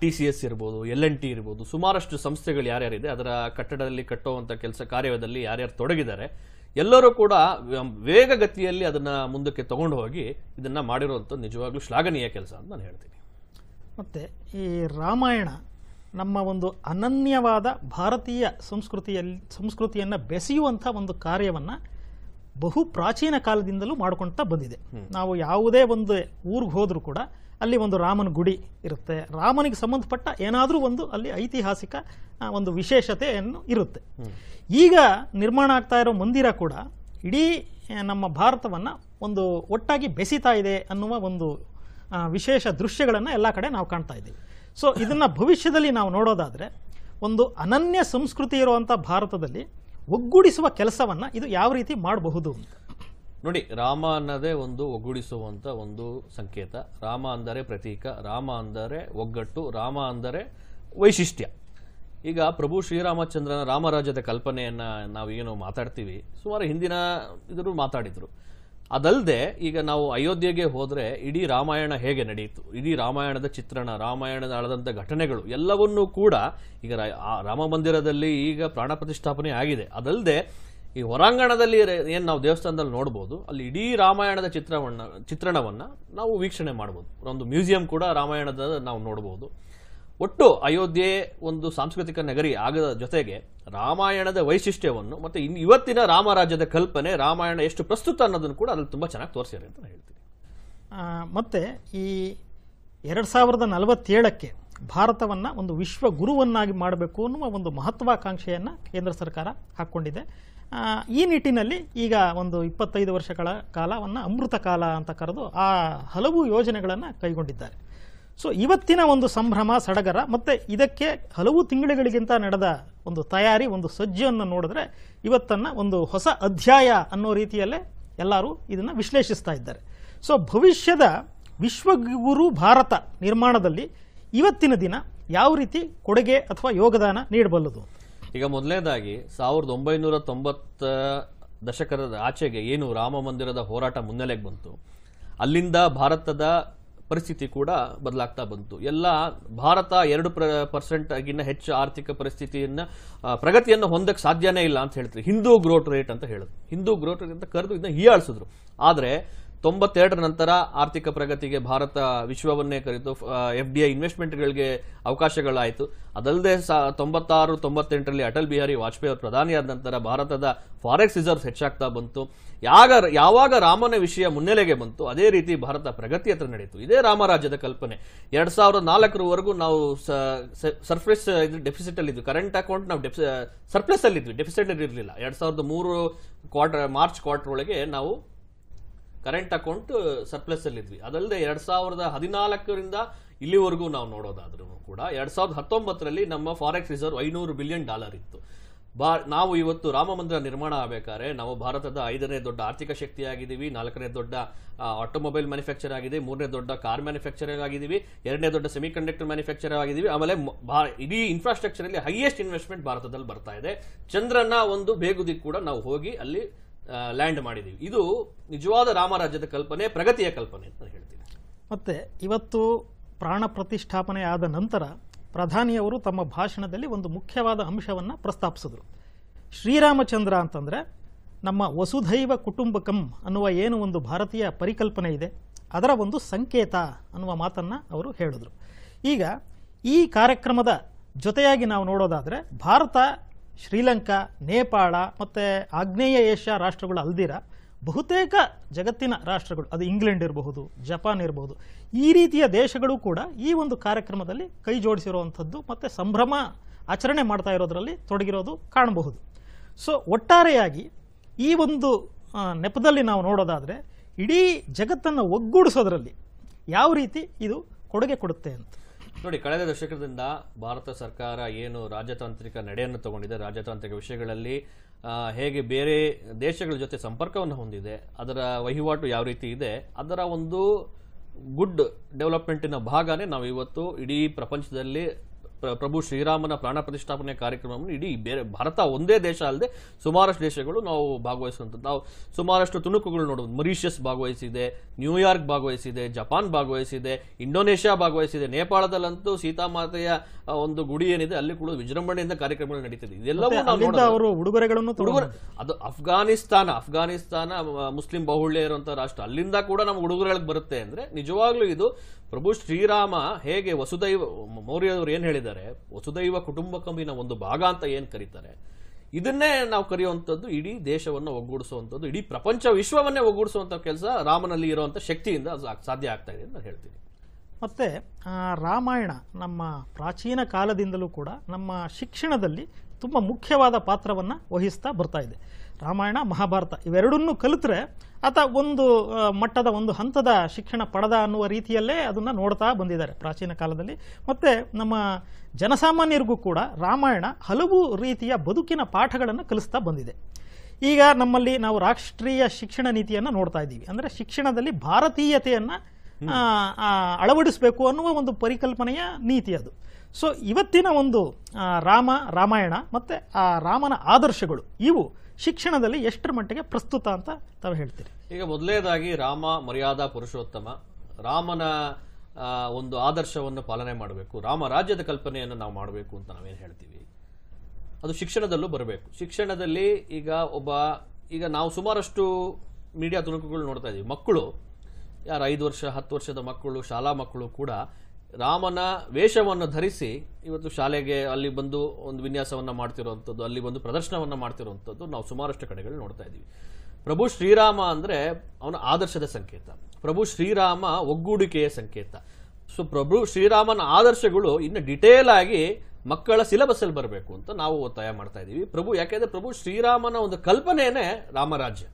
ಟಿ ಸಿ ಎಸ್ ಇರ್ಬೋದು ಎಲ್ ಎನ್ ಟಿ ಇರ್ಬೋದು ಸುಮಾರಷ್ಟು ಸಂಸ್ಥೆಗಳು ಯಾರ್ಯಾರಿದೆ ಅದರ ಕಟ್ಟಡದಲ್ಲಿ ಕಟ್ಟುವಂಥ ಕೆಲಸ ಕಾರ್ಯದಲ್ಲಿ ಯಾರ್ಯಾರು ತೊಡಗಿದ್ದಾರೆ ಎಲ್ಲರೂ ಕೂಡ ವೇಗಗತಿಯಲ್ಲಿ ಅದನ್ನು ಮುಂದಕ್ಕೆ ತಗೊಂಡು ಹೋಗಿ ಇದನ್ನು ಮಾಡಿರುವಂಥ ನಿಜವಾಗ್ಲೂ ಶ್ಲಾಘನೀಯ ಕೆಲಸ ಅಂತ ನಾನು ಹೇಳ್ತೀನಿ ಮತ್ತು ಈ ರಾಮಾಯಣ ನಮ್ಮ ಒಂದು ಅನನ್ಯವಾದ ಭಾರತೀಯ ಸಂಸ್ಕೃತಿಯಲ್ಲಿ ಸಂಸ್ಕೃತಿಯನ್ನು ಬೆಸೆಯುವಂಥ ಒಂದು ಕಾರ್ಯವನ್ನು ಬಹು ಪ್ರಾಚೀನ ಕಾಲದಿಂದಲೂ ಮಾಡ್ಕೊಳ್ತಾ ಬಂದಿದೆ ನಾವು ಯಾವುದೇ ಒಂದು ಊರಿಗೆ ಹೋದರೂ ಕೂಡ ಅಲ್ಲಿ ಒಂದು ರಾಮನ ಗುಡಿ ಇರುತ್ತೆ ರಾಮನಿಗೆ ಸಂಬಂಧಪಟ್ಟ ಏನಾದರೂ ಒಂದು ಅಲ್ಲಿ ಐತಿಹಾಸಿಕ ಒಂದು ವಿಶೇಷತೆಯನ್ನು ಇರುತ್ತೆ ಈಗ ನಿರ್ಮಾಣ ಆಗ್ತಾ ಇರೋ ಮಂದಿರ ಕೂಡ ಇಡೀ ನಮ್ಮ ಭಾರತವನ್ನು ಒಂದು ಒಟ್ಟಾಗಿ ಬೆಸಿತಾ ಇದೆ ಅನ್ನುವ ಒಂದು ವಿಶೇಷ ದೃಶ್ಯಗಳನ್ನು ಎಲ್ಲ ಕಡೆ ನಾವು ಕಾಣ್ತಾ ಇದ್ದೀವಿ ಸೊ ಇದನ್ನು ಭವಿಷ್ಯದಲ್ಲಿ ನಾವು ನೋಡೋದಾದರೆ ಒಂದು ಅನನ್ಯ ಸಂಸ್ಕೃತಿ ಇರುವಂಥ ಭಾರತದಲ್ಲಿ ಒಗ್ಗೂಡಿಸುವ ಕೆಲಸವನ್ನು ಇದು ಯಾವ ರೀತಿ ಮಾಡಬಹುದು ಅಂತ ನೋಡಿ ರಾಮ ಅನ್ನೋದೇ ಒಂದು ಒಗ್ಗೂಡಿಸುವಂಥ ಒಂದು ಸಂಕೇತ ರಾಮ ಅಂದರೆ ಪ್ರತೀಕ ರಾಮ ಅಂದರೆ ಒಗ್ಗಟ್ಟು ರಾಮ ಅಂದರೆ ವೈಶಿಷ್ಟ್ಯ ಈಗ ಪ್ರಭು ಶ್ರೀರಾಮಚಂದ್ರನ ರಾಮರಾಜ್ಯದ ಕಲ್ಪನೆಯನ್ನು ನಾವು ಏನು ಮಾತಾಡ್ತೀವಿ ಸುಮಾರು ಹಿಂದಿನ ಇದ್ರು ಮಾತಾಡಿದರು ಅದಲ್ಲದೆ ಈಗ ನಾವು ಅಯೋಧ್ಯೆಗೆ ಹೋದರೆ ಇಡೀ ರಾಮಾಯಣ ಹೇಗೆ ನಡೆಯಿತು ಇಡೀ ರಾಮಾಯಣದ ಚಿತ್ರಣ ರಾಮಾಯಣದ ಆಳದಂಥ ಘಟನೆಗಳು ಎಲ್ಲವನ್ನೂ ಕೂಡ ಈಗ ರಾಮ ಮಂದಿರದಲ್ಲಿ ಈಗ ಪ್ರಾಣ ಪ್ರತಿಷ್ಠಾಪನೆ ಆಗಿದೆ ಅದಲ್ಲದೆ ಈ ಹೊರಾಂಗಣದಲ್ಲಿ ಏನು ನಾವು ದೇವಸ್ಥಾನದಲ್ಲಿ ನೋಡ್ಬೋದು ಅಲ್ಲಿ ಇಡೀ ರಾಮಾಯಣದ ಚಿತ್ರವನ್ನು ಚಿತ್ರಣವನ್ನು ನಾವು ವೀಕ್ಷಣೆ ಮಾಡ್ಬೋದು ಒಂದು ಮ್ಯೂಸಿಯಂ ಕೂಡ ರಾಮಾಯಣದ ನಾವು ನೋಡ್ಬೋದು ಒಟ್ಟು ಅಯೋಧ್ಯೆ ಒಂದು ಸಾಂಸ್ಕೃತಿಕ ನಗರಿ ಆಗದ ಜೊತೆಗೆ ರಾಮಾಯಣದ ವೈಶಿಷ್ಟ್ಯವನ್ನು ಮತ್ತು ಇನ್ ಇವತ್ತಿನ ರಾಮರಾಜ್ಯದ ಕಲ್ಪನೆ ರಾಮಾಯಣ ಎಷ್ಟು ಪ್ರಸ್ತುತ ಅನ್ನೋದನ್ನು ಕೂಡ ಅಲ್ಲಿ ತುಂಬ ಚೆನ್ನಾಗಿ ತೋರಿಸ್ಯಾರೆ ಅಂತ ಹೇಳ್ತೀನಿ ಮತ್ತು ಈ ಎರಡು ಸಾವಿರದ ನಲವತ್ತೇಳಕ್ಕೆ ಭಾರತವನ್ನು ಒಂದು ವಿಶ್ವ ಗುರುವನ್ನಾಗಿ ಮಾಡಬೇಕು ಅನ್ನುವ ಒಂದು ಮಹತ್ವಾಕಾಂಕ್ಷೆಯನ್ನು ಕೇಂದ್ರ ಸರ್ಕಾರ ಹಾಕ್ಕೊಂಡಿದೆ ಈ ನಿಟ್ಟಿನಲ್ಲಿ ಈಗ ಒಂದು ಇಪ್ಪತ್ತೈದು ವರ್ಷಗಳ ಕಾಲವನ್ನು ಅಮೃತ ಕಾಲ ಅಂತ ಕರೆದು ಆ ಹಲವು ಯೋಜನೆಗಳನ್ನು ಕೈಗೊಂಡಿದ್ದಾರೆ ಸೊ ಇವತ್ತಿನ ಒಂದು ಸಂಭ್ರಮ ಸಡಗರ ಮತ್ತು ಇದಕ್ಕೆ ಹಲವು ತಿಂಗಳುಗಳಿಗಿಂತ ನಡೆದ ಒಂದು ತಯಾರಿ ಒಂದು ಸಜ್ಜೆಯನ್ನು ನೋಡಿದ್ರೆ ಇವತ್ತನ್ನು ಒಂದು ಹೊಸ ಅಧ್ಯಾಯ ಅನ್ನೋ ರೀತಿಯಲ್ಲೇ ಎಲ್ಲರೂ ಇದನ್ನು ವಿಶ್ಲೇಷಿಸ್ತಾ ಇದ್ದಾರೆ ಸೊ ಭವಿಷ್ಯದ ವಿಶ್ವಗುರು ಭಾರತ ನಿರ್ಮಾಣದಲ್ಲಿ ಇವತ್ತಿನ ದಿನ ಯಾವ ರೀತಿ ಕೊಡುಗೆ ಅಥವಾ ಯೋಗದಾನ ನೀಡಬಲ್ಲದು ಈಗ ಮೊದಲನೇದಾಗಿ ಸಾವಿರದ ಒಂಬೈನೂರ ತೊಂಬತ್ತ ದಶಕದ ಆಚೆಗೆ ಏನು ರಾಮ ಮಂದಿರದ ಹೋರಾಟ ಮುನ್ನೆಲೆಗೆ ಬಂತು ಅಲ್ಲಿಂದ ಭಾರತದ ಪರಿಸ್ಥಿತಿ ಕೂಡ ಬದಲಾಗ್ತಾ ಬಂತು ಎಲ್ಲ ಭಾರತ ಎರಡು ಪ್ರ ಪರ್ಸೆಂಟ್ ಆಗಿನ ಹೆಚ್ಚು ಆರ್ಥಿಕ ಪರಿಸ್ಥಿತಿಯನ್ನು ಪ್ರಗತಿಯನ್ನು ಹೊಂದಕ್ಕೆ ಸಾಧ್ಯನೇ ಇಲ್ಲ ಅಂತ ಹೇಳ್ತೀವಿ ಹಿಂದೂ ಗ್ರೋತ್ ರೇಟ್ ಅಂತ ಹೇಳಿದ್ರು ಹಿಂದೂ ಗ್ರೋತ್ ರೇಟ್ ಅಂತ ಕರೆದು ಇದನ್ನ ಹೀಯಾಳಿಸಿದ್ರು ಆದರೆ ತೊಂಬತ್ತೆರಡರ ನಂತರ ಆರ್ಥಿಕ ಪ್ರಗತಿಗೆ ಭಾರತ ವಿಶ್ವವನ್ನೇ ಕರೆತು ಎಫ್ ಡಿ ಐ ಇನ್ವೆಸ್ಟ್ಮೆಂಟ್ಗಳಿಗೆ ಅವಕಾಶಗಳಾಯಿತು ಅದಲ್ಲದೆ ಸಹ ತೊಂಬತ್ತಾರು ತೊಂಬತ್ತೆಂಟರಲ್ಲಿ ಅಟಲ್ ಬಿಹಾರಿ ವಾಜಪೇಯಿ ಅವರು ಪ್ರಧಾನಿಯಾದ ನಂತರ ಭಾರತದ ಫಾರೆಕ್ಸ್ ರಿಸರ್ವ್ಸ್ ಹೆಚ್ಚಾಗ್ತಾ ಬಂತು ಯಾಗ ಯಾವಾಗ ರಾಮನ ವಿಷಯ ಮುನ್ನೆಲೆಗೆ ಬಂತು ಅದೇ ರೀತಿ ಭಾರತ ಪ್ರಗತಿ ಹತ್ರ ನಡೆಯಿತು ಇದೇ ರಾಮರಾಜ್ಯದ ಕಲ್ಪನೆ ಎರಡು ಸಾವಿರದ ನಾಲ್ಕರವರೆಗೂ ನಾವು ಸರ್ಫ್ರೆಸ್ ಇದು ಡೆಫಿಸಿಟ್ ಕರೆಂಟ್ ಅಕೌಂಟ್ ನಾವು ಡೆಫಿ ಸರ್ಪ್ಲಸ್ ಅಲ್ಲಿ ಡೆಫಿಸಿಟ್ ಇರಲಿಲ್ಲ ಎರಡು ಸಾವಿರದ ಮೂರು ಕ್ವಾರ್ಟರ್ ಮಾರ್ಚ್ ಕ್ವಾರ್ಟರ್ ಒಳಗೆ ನಾವು ಕರೆಂಟ್ ಅಕೌಂಟ್ ಸರ್ಪ್ಲಸ್ ಅಲ್ಲಿ ಇದ್ವಿ ಅದಲ್ಲದೆ ಎರಡ್ ಸಾವಿರದ ಹದಿನಾಲ್ಕರಿಂದ ಇಲ್ಲಿವರೆಗೂ ನಾವು ನೋಡೋದಾದ್ರೂ ಕೂಡ ಎರಡ್ ಸಾವಿರದ ಹತ್ತೊಂಬತ್ತರಲ್ಲಿ ನಮ್ಮ ಫಾರೆಕ್ಸ್ ರಿಸರ್ವ್ ಐನೂರು ಬಿಲಿಯನ್ ಡಾಲರ್ ಇತ್ತು ಬಾ ನಾವು ಇವತ್ತು ರಾಮ ನಿರ್ಮಾಣ ಆಗಬೇಕಾದ್ರೆ ನಾವು ಭಾರತದ ಐದನೇ ದೊಡ್ಡ ಆರ್ಥಿಕ ಶಕ್ತಿಯಾಗಿದ್ದೀವಿ ನಾಲ್ಕನೇ ದೊಡ್ಡ ಆಟೋಮೊಬೈಲ್ ಮ್ಯಾನುಫ್ಯಾಕ್ಚರ್ ಆಗಿದೆ ಮೂರನೇ ದೊಡ್ಡ ಕಾರ್ ಮ್ಯಾನುಫ್ಯಾಕ್ಚರ್ ಆಗಿದ್ದೀವಿ ಎರಡನೇ ದೊಡ್ಡ ಸೆಮಿ ಕಂಡಕ್ಟರ್ ಮ್ಯಾನುಫ್ಯಾಕ್ಚರ್ ಆಗಿದ್ದೀವಿ ಆಮೇಲೆ ಇಡೀ ಇನ್ಫ್ರಾಸ್ಟ್ರಕ್ಚರಲ್ಲಿ ಹೈಯೆಸ್ಟ್ ಇನ್ವೆಸ್ಟ್ಮೆಂಟ್ ಭಾರತದಲ್ಲಿ ಬರ್ತಾ ಇದೆ ಚಂದ್ರನ ಒಂದು ಬೇಗುದಿಗೆ ಕೂಡ ನಾವು ಹೋಗಿ ಅಲ್ಲಿ ಲ್ಯಾಂಡ್ ಮಾಡಿದೀವಿ ಇದು ನಿಜವಾದ ರಾಮರಾಜ್ಯದ ಕಲ್ಪನೆ ಪ್ರಗತಿಯ ಕಲ್ಪನೆ ಅಂತ ಹೇಳ್ತೀವಿ ಮತ್ತೆ ಇವತ್ತು ಪ್ರಾಣ ಪ್ರತಿಷ್ಠಾಪನೆ ಆದ ನಂತರ ಪ್ರಧಾನಿಯವರು ತಮ್ಮ ಭಾಷಣದಲ್ಲಿ ಒಂದು ಮುಖ್ಯವಾದ ಅಂಶವನ್ನು ಪ್ರಸ್ತಾಪಿಸಿದ್ರು ಶ್ರೀರಾಮಚಂದ್ರ ಅಂತಂದರೆ ನಮ್ಮ ವಸುಧೈವ ಕುಟುಂಬಕಂ ಅನ್ನುವ ಏನು ಒಂದು ಭಾರತೀಯ ಪರಿಕಲ್ಪನೆ ಇದೆ ಅದರ ಒಂದು ಸಂಕೇತ ಅನ್ನುವ ಮಾತನ್ನು ಅವರು ಹೇಳಿದರು ಈಗ ಈ ಕಾರ್ಯಕ್ರಮದ ಜೊತೆಯಾಗಿ ನಾವು ನೋಡೋದಾದರೆ ಭಾರತ ಶ್ರೀಲಂಕಾ ನೇಪಾಳ ಮತ್ತು ಆಗ್ನೇಯ ಏಷ್ಯಾ ರಾಷ್ಟ್ರಗಳು ಅಲ್ದಿರ ಬಹುತೇಕ ಜಗತ್ತಿನ ರಾಷ್ಟ್ರಗಳು ಅದು ಇಂಗ್ಲೆಂಡ್ ಇರಬಹುದು ಜಪಾನ್ ಇರಬಹುದು ಈ ರೀತಿಯ ದೇಶಗಳು ಕೂಡ ಈ ಒಂದು ಕಾರ್ಯಕ್ರಮದಲ್ಲಿ ಕೈ ಜೋಡಿಸಿರುವಂಥದ್ದು ಮತ್ತು ಸಂಭ್ರಮ ಆಚರಣೆ ಮಾಡ್ತಾ ಇರೋದರಲ್ಲಿ ತೊಡಗಿರೋದು ಕಾಣಬಹುದು ಸೊ ಒಟ್ಟಾರೆಯಾಗಿ ಈ ಒಂದು ನೆಪದಲ್ಲಿ ನಾವು ನೋಡೋದಾದರೆ ಇಡೀ ಜಗತ್ತನ್ನು ಒಗ್ಗೂಡಿಸೋದ್ರಲ್ಲಿ ಯಾವ ರೀತಿ ಇದು ಕೊಡುಗೆ ಕೊಡುತ್ತೆ ಅಂತ ನೋಡಿ ಕಳೆದ ದಶಕದಿಂದ ಭಾರತ ಸರ್ಕಾರ ಏನು ರಾಜತಾಂತ್ರಿಕ ನಡೆಯನ್ನು ತಗೊಂಡಿದೆ ರಾಜತಾಂತ್ರಿಕ ವಿಷಯಗಳಲ್ಲಿ ಹೇಗೆ ಬೇರೆ ದೇಶಗಳ ಜೊತೆ ಸಂಪರ್ಕವನ್ನು ಹೊಂದಿದೆ ಅದರ ವಹಿವಾಟು ಯಾವ ರೀತಿ ಇದೆ ಅದರ ಒಂದು ಗುಡ್ ಡೆವಲಪ್ಮೆಂಟಿನ ಭಾಗನೇ ನಾವು ಇವತ್ತು ಇಡೀ ಪ್ರಪಂಚದಲ್ಲಿ ಪ್ರಭು ಶ್ರೀರಾಮನ ಪ್ರಾಣ ಪ್ರತಿಷ್ಠಾಪನೆ ಕಾರ್ಯಕ್ರಮವನ್ನು ಇಡೀ ಬೇರೆ ಭಾರತ ಒಂದೇ ದೇಶ ಅಲ್ಲದೆ ಸುಮಾರಷ್ಟು ದೇಶಗಳು ನಾವು ಭಾಗವಹಿಸುವಂಥದ್ದು ನಾವು ಸುಮಾರಷ್ಟು ತುಣುಕುಗಳು ನೋಡೋದು ಮರಿಷಿಯಸ್ ಭಾಗವಹಿಸಿದೆ ನ್ಯೂಯಾರ್ಕ್ ಭಾಗವಹಿಸಿದೆ ಜಪಾನ್ ಭಾಗವಹಿಸಿದೆ ಇಂಡೋನೇಷ್ಯಾ ಭಾಗವಹಿಸಿದೆ ನೇಪಾಳದಲ್ಲಂತೂ ಸೀತಾಮಾತೆಯ ಒಂದು ಗುಡಿ ಏನಿದೆ ಅಲ್ಲಿ ಕೂಡ ವಿಜೃಂಭಣೆಯಿಂದ ಕಾರ್ಯಕ್ರಮಗಳು ನಡೀತಿದೆ ಇದೆಲ್ಲವೂ ಅವರು ಉಡುಗೊರೆಗಳನ್ನು ಅದು ಅಫ್ಘಾನಿಸ್ತಾನ ಅಫ್ಘಾನಿಸ್ತಾನ ಮುಸ್ಲಿಂ ಬಹುಳ್ಯ ಇರುವಂತಹ ರಾಷ್ಟ್ರ ಅಲ್ಲಿಂದ ಕೂಡ ನಮ್ಗೆ ಉಡುಗೊರೆಗಳಿಗೆ ಬರುತ್ತೆ ಅಂದ್ರೆ ನಿಜವಾಗ್ಲೂ ಇದು ಪ್ರಭು ಶ್ರೀರಾಮ ಹೇಗೆ ವಸುದೈವ ಮೌರ್ಯದವರು ಏನು ಹೇಳಿದ್ದಾರೆ ವಸುದೈವ ವಸುದೈವ ಕಂಬಿನ ಒಂದು ಭಾಗ ಅಂತ ಏನು ಕರೀತಾರೆ ಇದನ್ನೇ ನಾವು ಕರೆಯುವಂಥದ್ದು ಇಡೀ ದೇಶವನ್ನು ಒಗ್ಗೂಡಿಸುವಂಥದ್ದು ಇಡೀ ಪ್ರಪಂಚ ವಿಶ್ವವನ್ನೇ ಒಗ್ಗೂಡಿಸುವಂಥ ಕೆಲಸ ರಾಮನಲ್ಲಿ ಇರುವಂಥ ಶಕ್ತಿಯಿಂದ ಸಾಧ್ಯ ಆಗ್ತಾ ಇದೆ ಅಂತ ಹೇಳ್ತೀನಿ ಮತ್ತು ರಾಮಾಯಣ ನಮ್ಮ ಪ್ರಾಚೀನ ಕಾಲದಿಂದಲೂ ಕೂಡ ನಮ್ಮ ಶಿಕ್ಷಣದಲ್ಲಿ ತುಂಬ ಮುಖ್ಯವಾದ ಪಾತ್ರವನ್ನು ವಹಿಸ್ತಾ ಬರ್ತಾ ಇದೆ ರಾಮಾಯಣ ಮಹಾಭಾರತ ಇವೆರಡನ್ನೂ ಕಲಿತರೆ ಆತ ಒಂದು ಮಟ್ಟದ ಒಂದು ಹಂತದ ಶಿಕ್ಷಣ ಪಡೆದ ಅನ್ನುವ ರೀತಿಯಲ್ಲೇ ಅದನ್ನು ನೋಡ್ತಾ ಬಂದಿದ್ದಾರೆ ಪ್ರಾಚೀನ ಕಾಲದಲ್ಲಿ ಮತ್ತು ನಮ್ಮ ಜನಸಾಮಾನ್ಯರಿಗೂ ಕೂಡ ರಾಮಾಯಣ ಹಲವು ರೀತಿಯ ಬದುಕಿನ ಪಾಠಗಳನ್ನು ಕಲಿಸ್ತಾ ಬಂದಿದೆ ಈಗ ನಮ್ಮಲ್ಲಿ ನಾವು ರಾಷ್ಟ್ರೀಯ ಶಿಕ್ಷಣ ನೀತಿಯನ್ನು ನೋಡ್ತಾ ಇದ್ದೀವಿ ಅಂದರೆ ಶಿಕ್ಷಣದಲ್ಲಿ ಭಾರತೀಯತೆಯನ್ನು ಅಳವಡಿಸಬೇಕು ಅನ್ನುವ ಒಂದು ಪರಿಕಲ್ಪನೆಯ ನೀತಿ ಅದು ಸೊ ಇವತ್ತಿನ ಒಂದು ರಾಮ ರಾಮಾಯಣ ಮತ್ತು ಆ ರಾಮನ ಆದರ್ಶಗಳು ಇವು ಶಿಕ್ಷಣದಲ್ಲಿ ಎಷ್ಟರ ಮಟ್ಟಿಗೆ ಪ್ರಸ್ತುತ ಅಂತ ತಾವು ಹೇಳ್ತೀರಿ ಈಗ ಮೊದಲನೇದಾಗಿ ರಾಮ ಮರ್ಯಾದಾ ಪುರುಷೋತ್ತಮ ರಾಮನ ಒಂದು ಆದರ್ಶವನ್ನು ಪಾಲನೆ ಮಾಡಬೇಕು ರಾಮ ರಾಜ್ಯದ ಕಲ್ಪನೆಯನ್ನು ನಾವು ಮಾಡಬೇಕು ಅಂತ ನಾವೇನು ಹೇಳ್ತೀವಿ ಅದು ಶಿಕ್ಷಣದಲ್ಲೂ ಬರಬೇಕು ಶಿಕ್ಷಣದಲ್ಲಿ ಈಗ ಒಬ್ಬ ಈಗ ನಾವು ಸುಮಾರಷ್ಟು ಮೀಡಿಯಾ ತುಣುಕುಗಳು ನೋಡ್ತಾ ಇದ್ದೀವಿ ಮಕ್ಕಳು ಯಾರು ಐದು ವರ್ಷ ಹತ್ತು ವರ್ಷದ ಮಕ್ಕಳು ಶಾಲಾ ಮಕ್ಕಳು ಕೂಡ ರಾಮನ ವೇಷವನ್ನು ಧರಿಸಿ ಇವತ್ತು ಶಾಲೆಗೆ ಅಲ್ಲಿ ಬಂದು ಒಂದು ವಿನ್ಯಾಸವನ್ನು ಮಾಡ್ತಿರೋವಂಥದ್ದು ಅಲ್ಲಿ ಬಂದು ಪ್ರದರ್ಶನವನ್ನು ಮಾಡ್ತಿರೋವಂಥದ್ದು ನಾವು ಸುಮಾರಷ್ಟು ಕಡೆಗಳು ನೋಡ್ತಾ ಇದ್ದೀವಿ ಪ್ರಭು ಶ್ರೀರಾಮ ಅಂದರೆ ಅವನ ಆದರ್ಶದ ಸಂಕೇತ ಪ್ರಭು ಶ್ರೀರಾಮ ಒಗ್ಗೂಡಿಕೆಯ ಸಂಕೇತ ಸೊ ಪ್ರಭು ಶ್ರೀರಾಮನ ಆದರ್ಶಗಳು ಇನ್ನು ಡಿಟೇಲ್ ಆಗಿ ಮಕ್ಕಳ ಸಿಲೆಬಸ್ಸಲ್ಲಿ ಬರಬೇಕು ಅಂತ ನಾವು ಒತ್ತಾಯ ಮಾಡ್ತಾ ಇದ್ದೀವಿ ಪ್ರಭು ಯಾಕೆಂದರೆ ಪ್ರಭು ಶ್ರೀರಾಮನ ಒಂದು ಕಲ್ಪನೆಯೇ ರಾಮರಾಜ್ಯ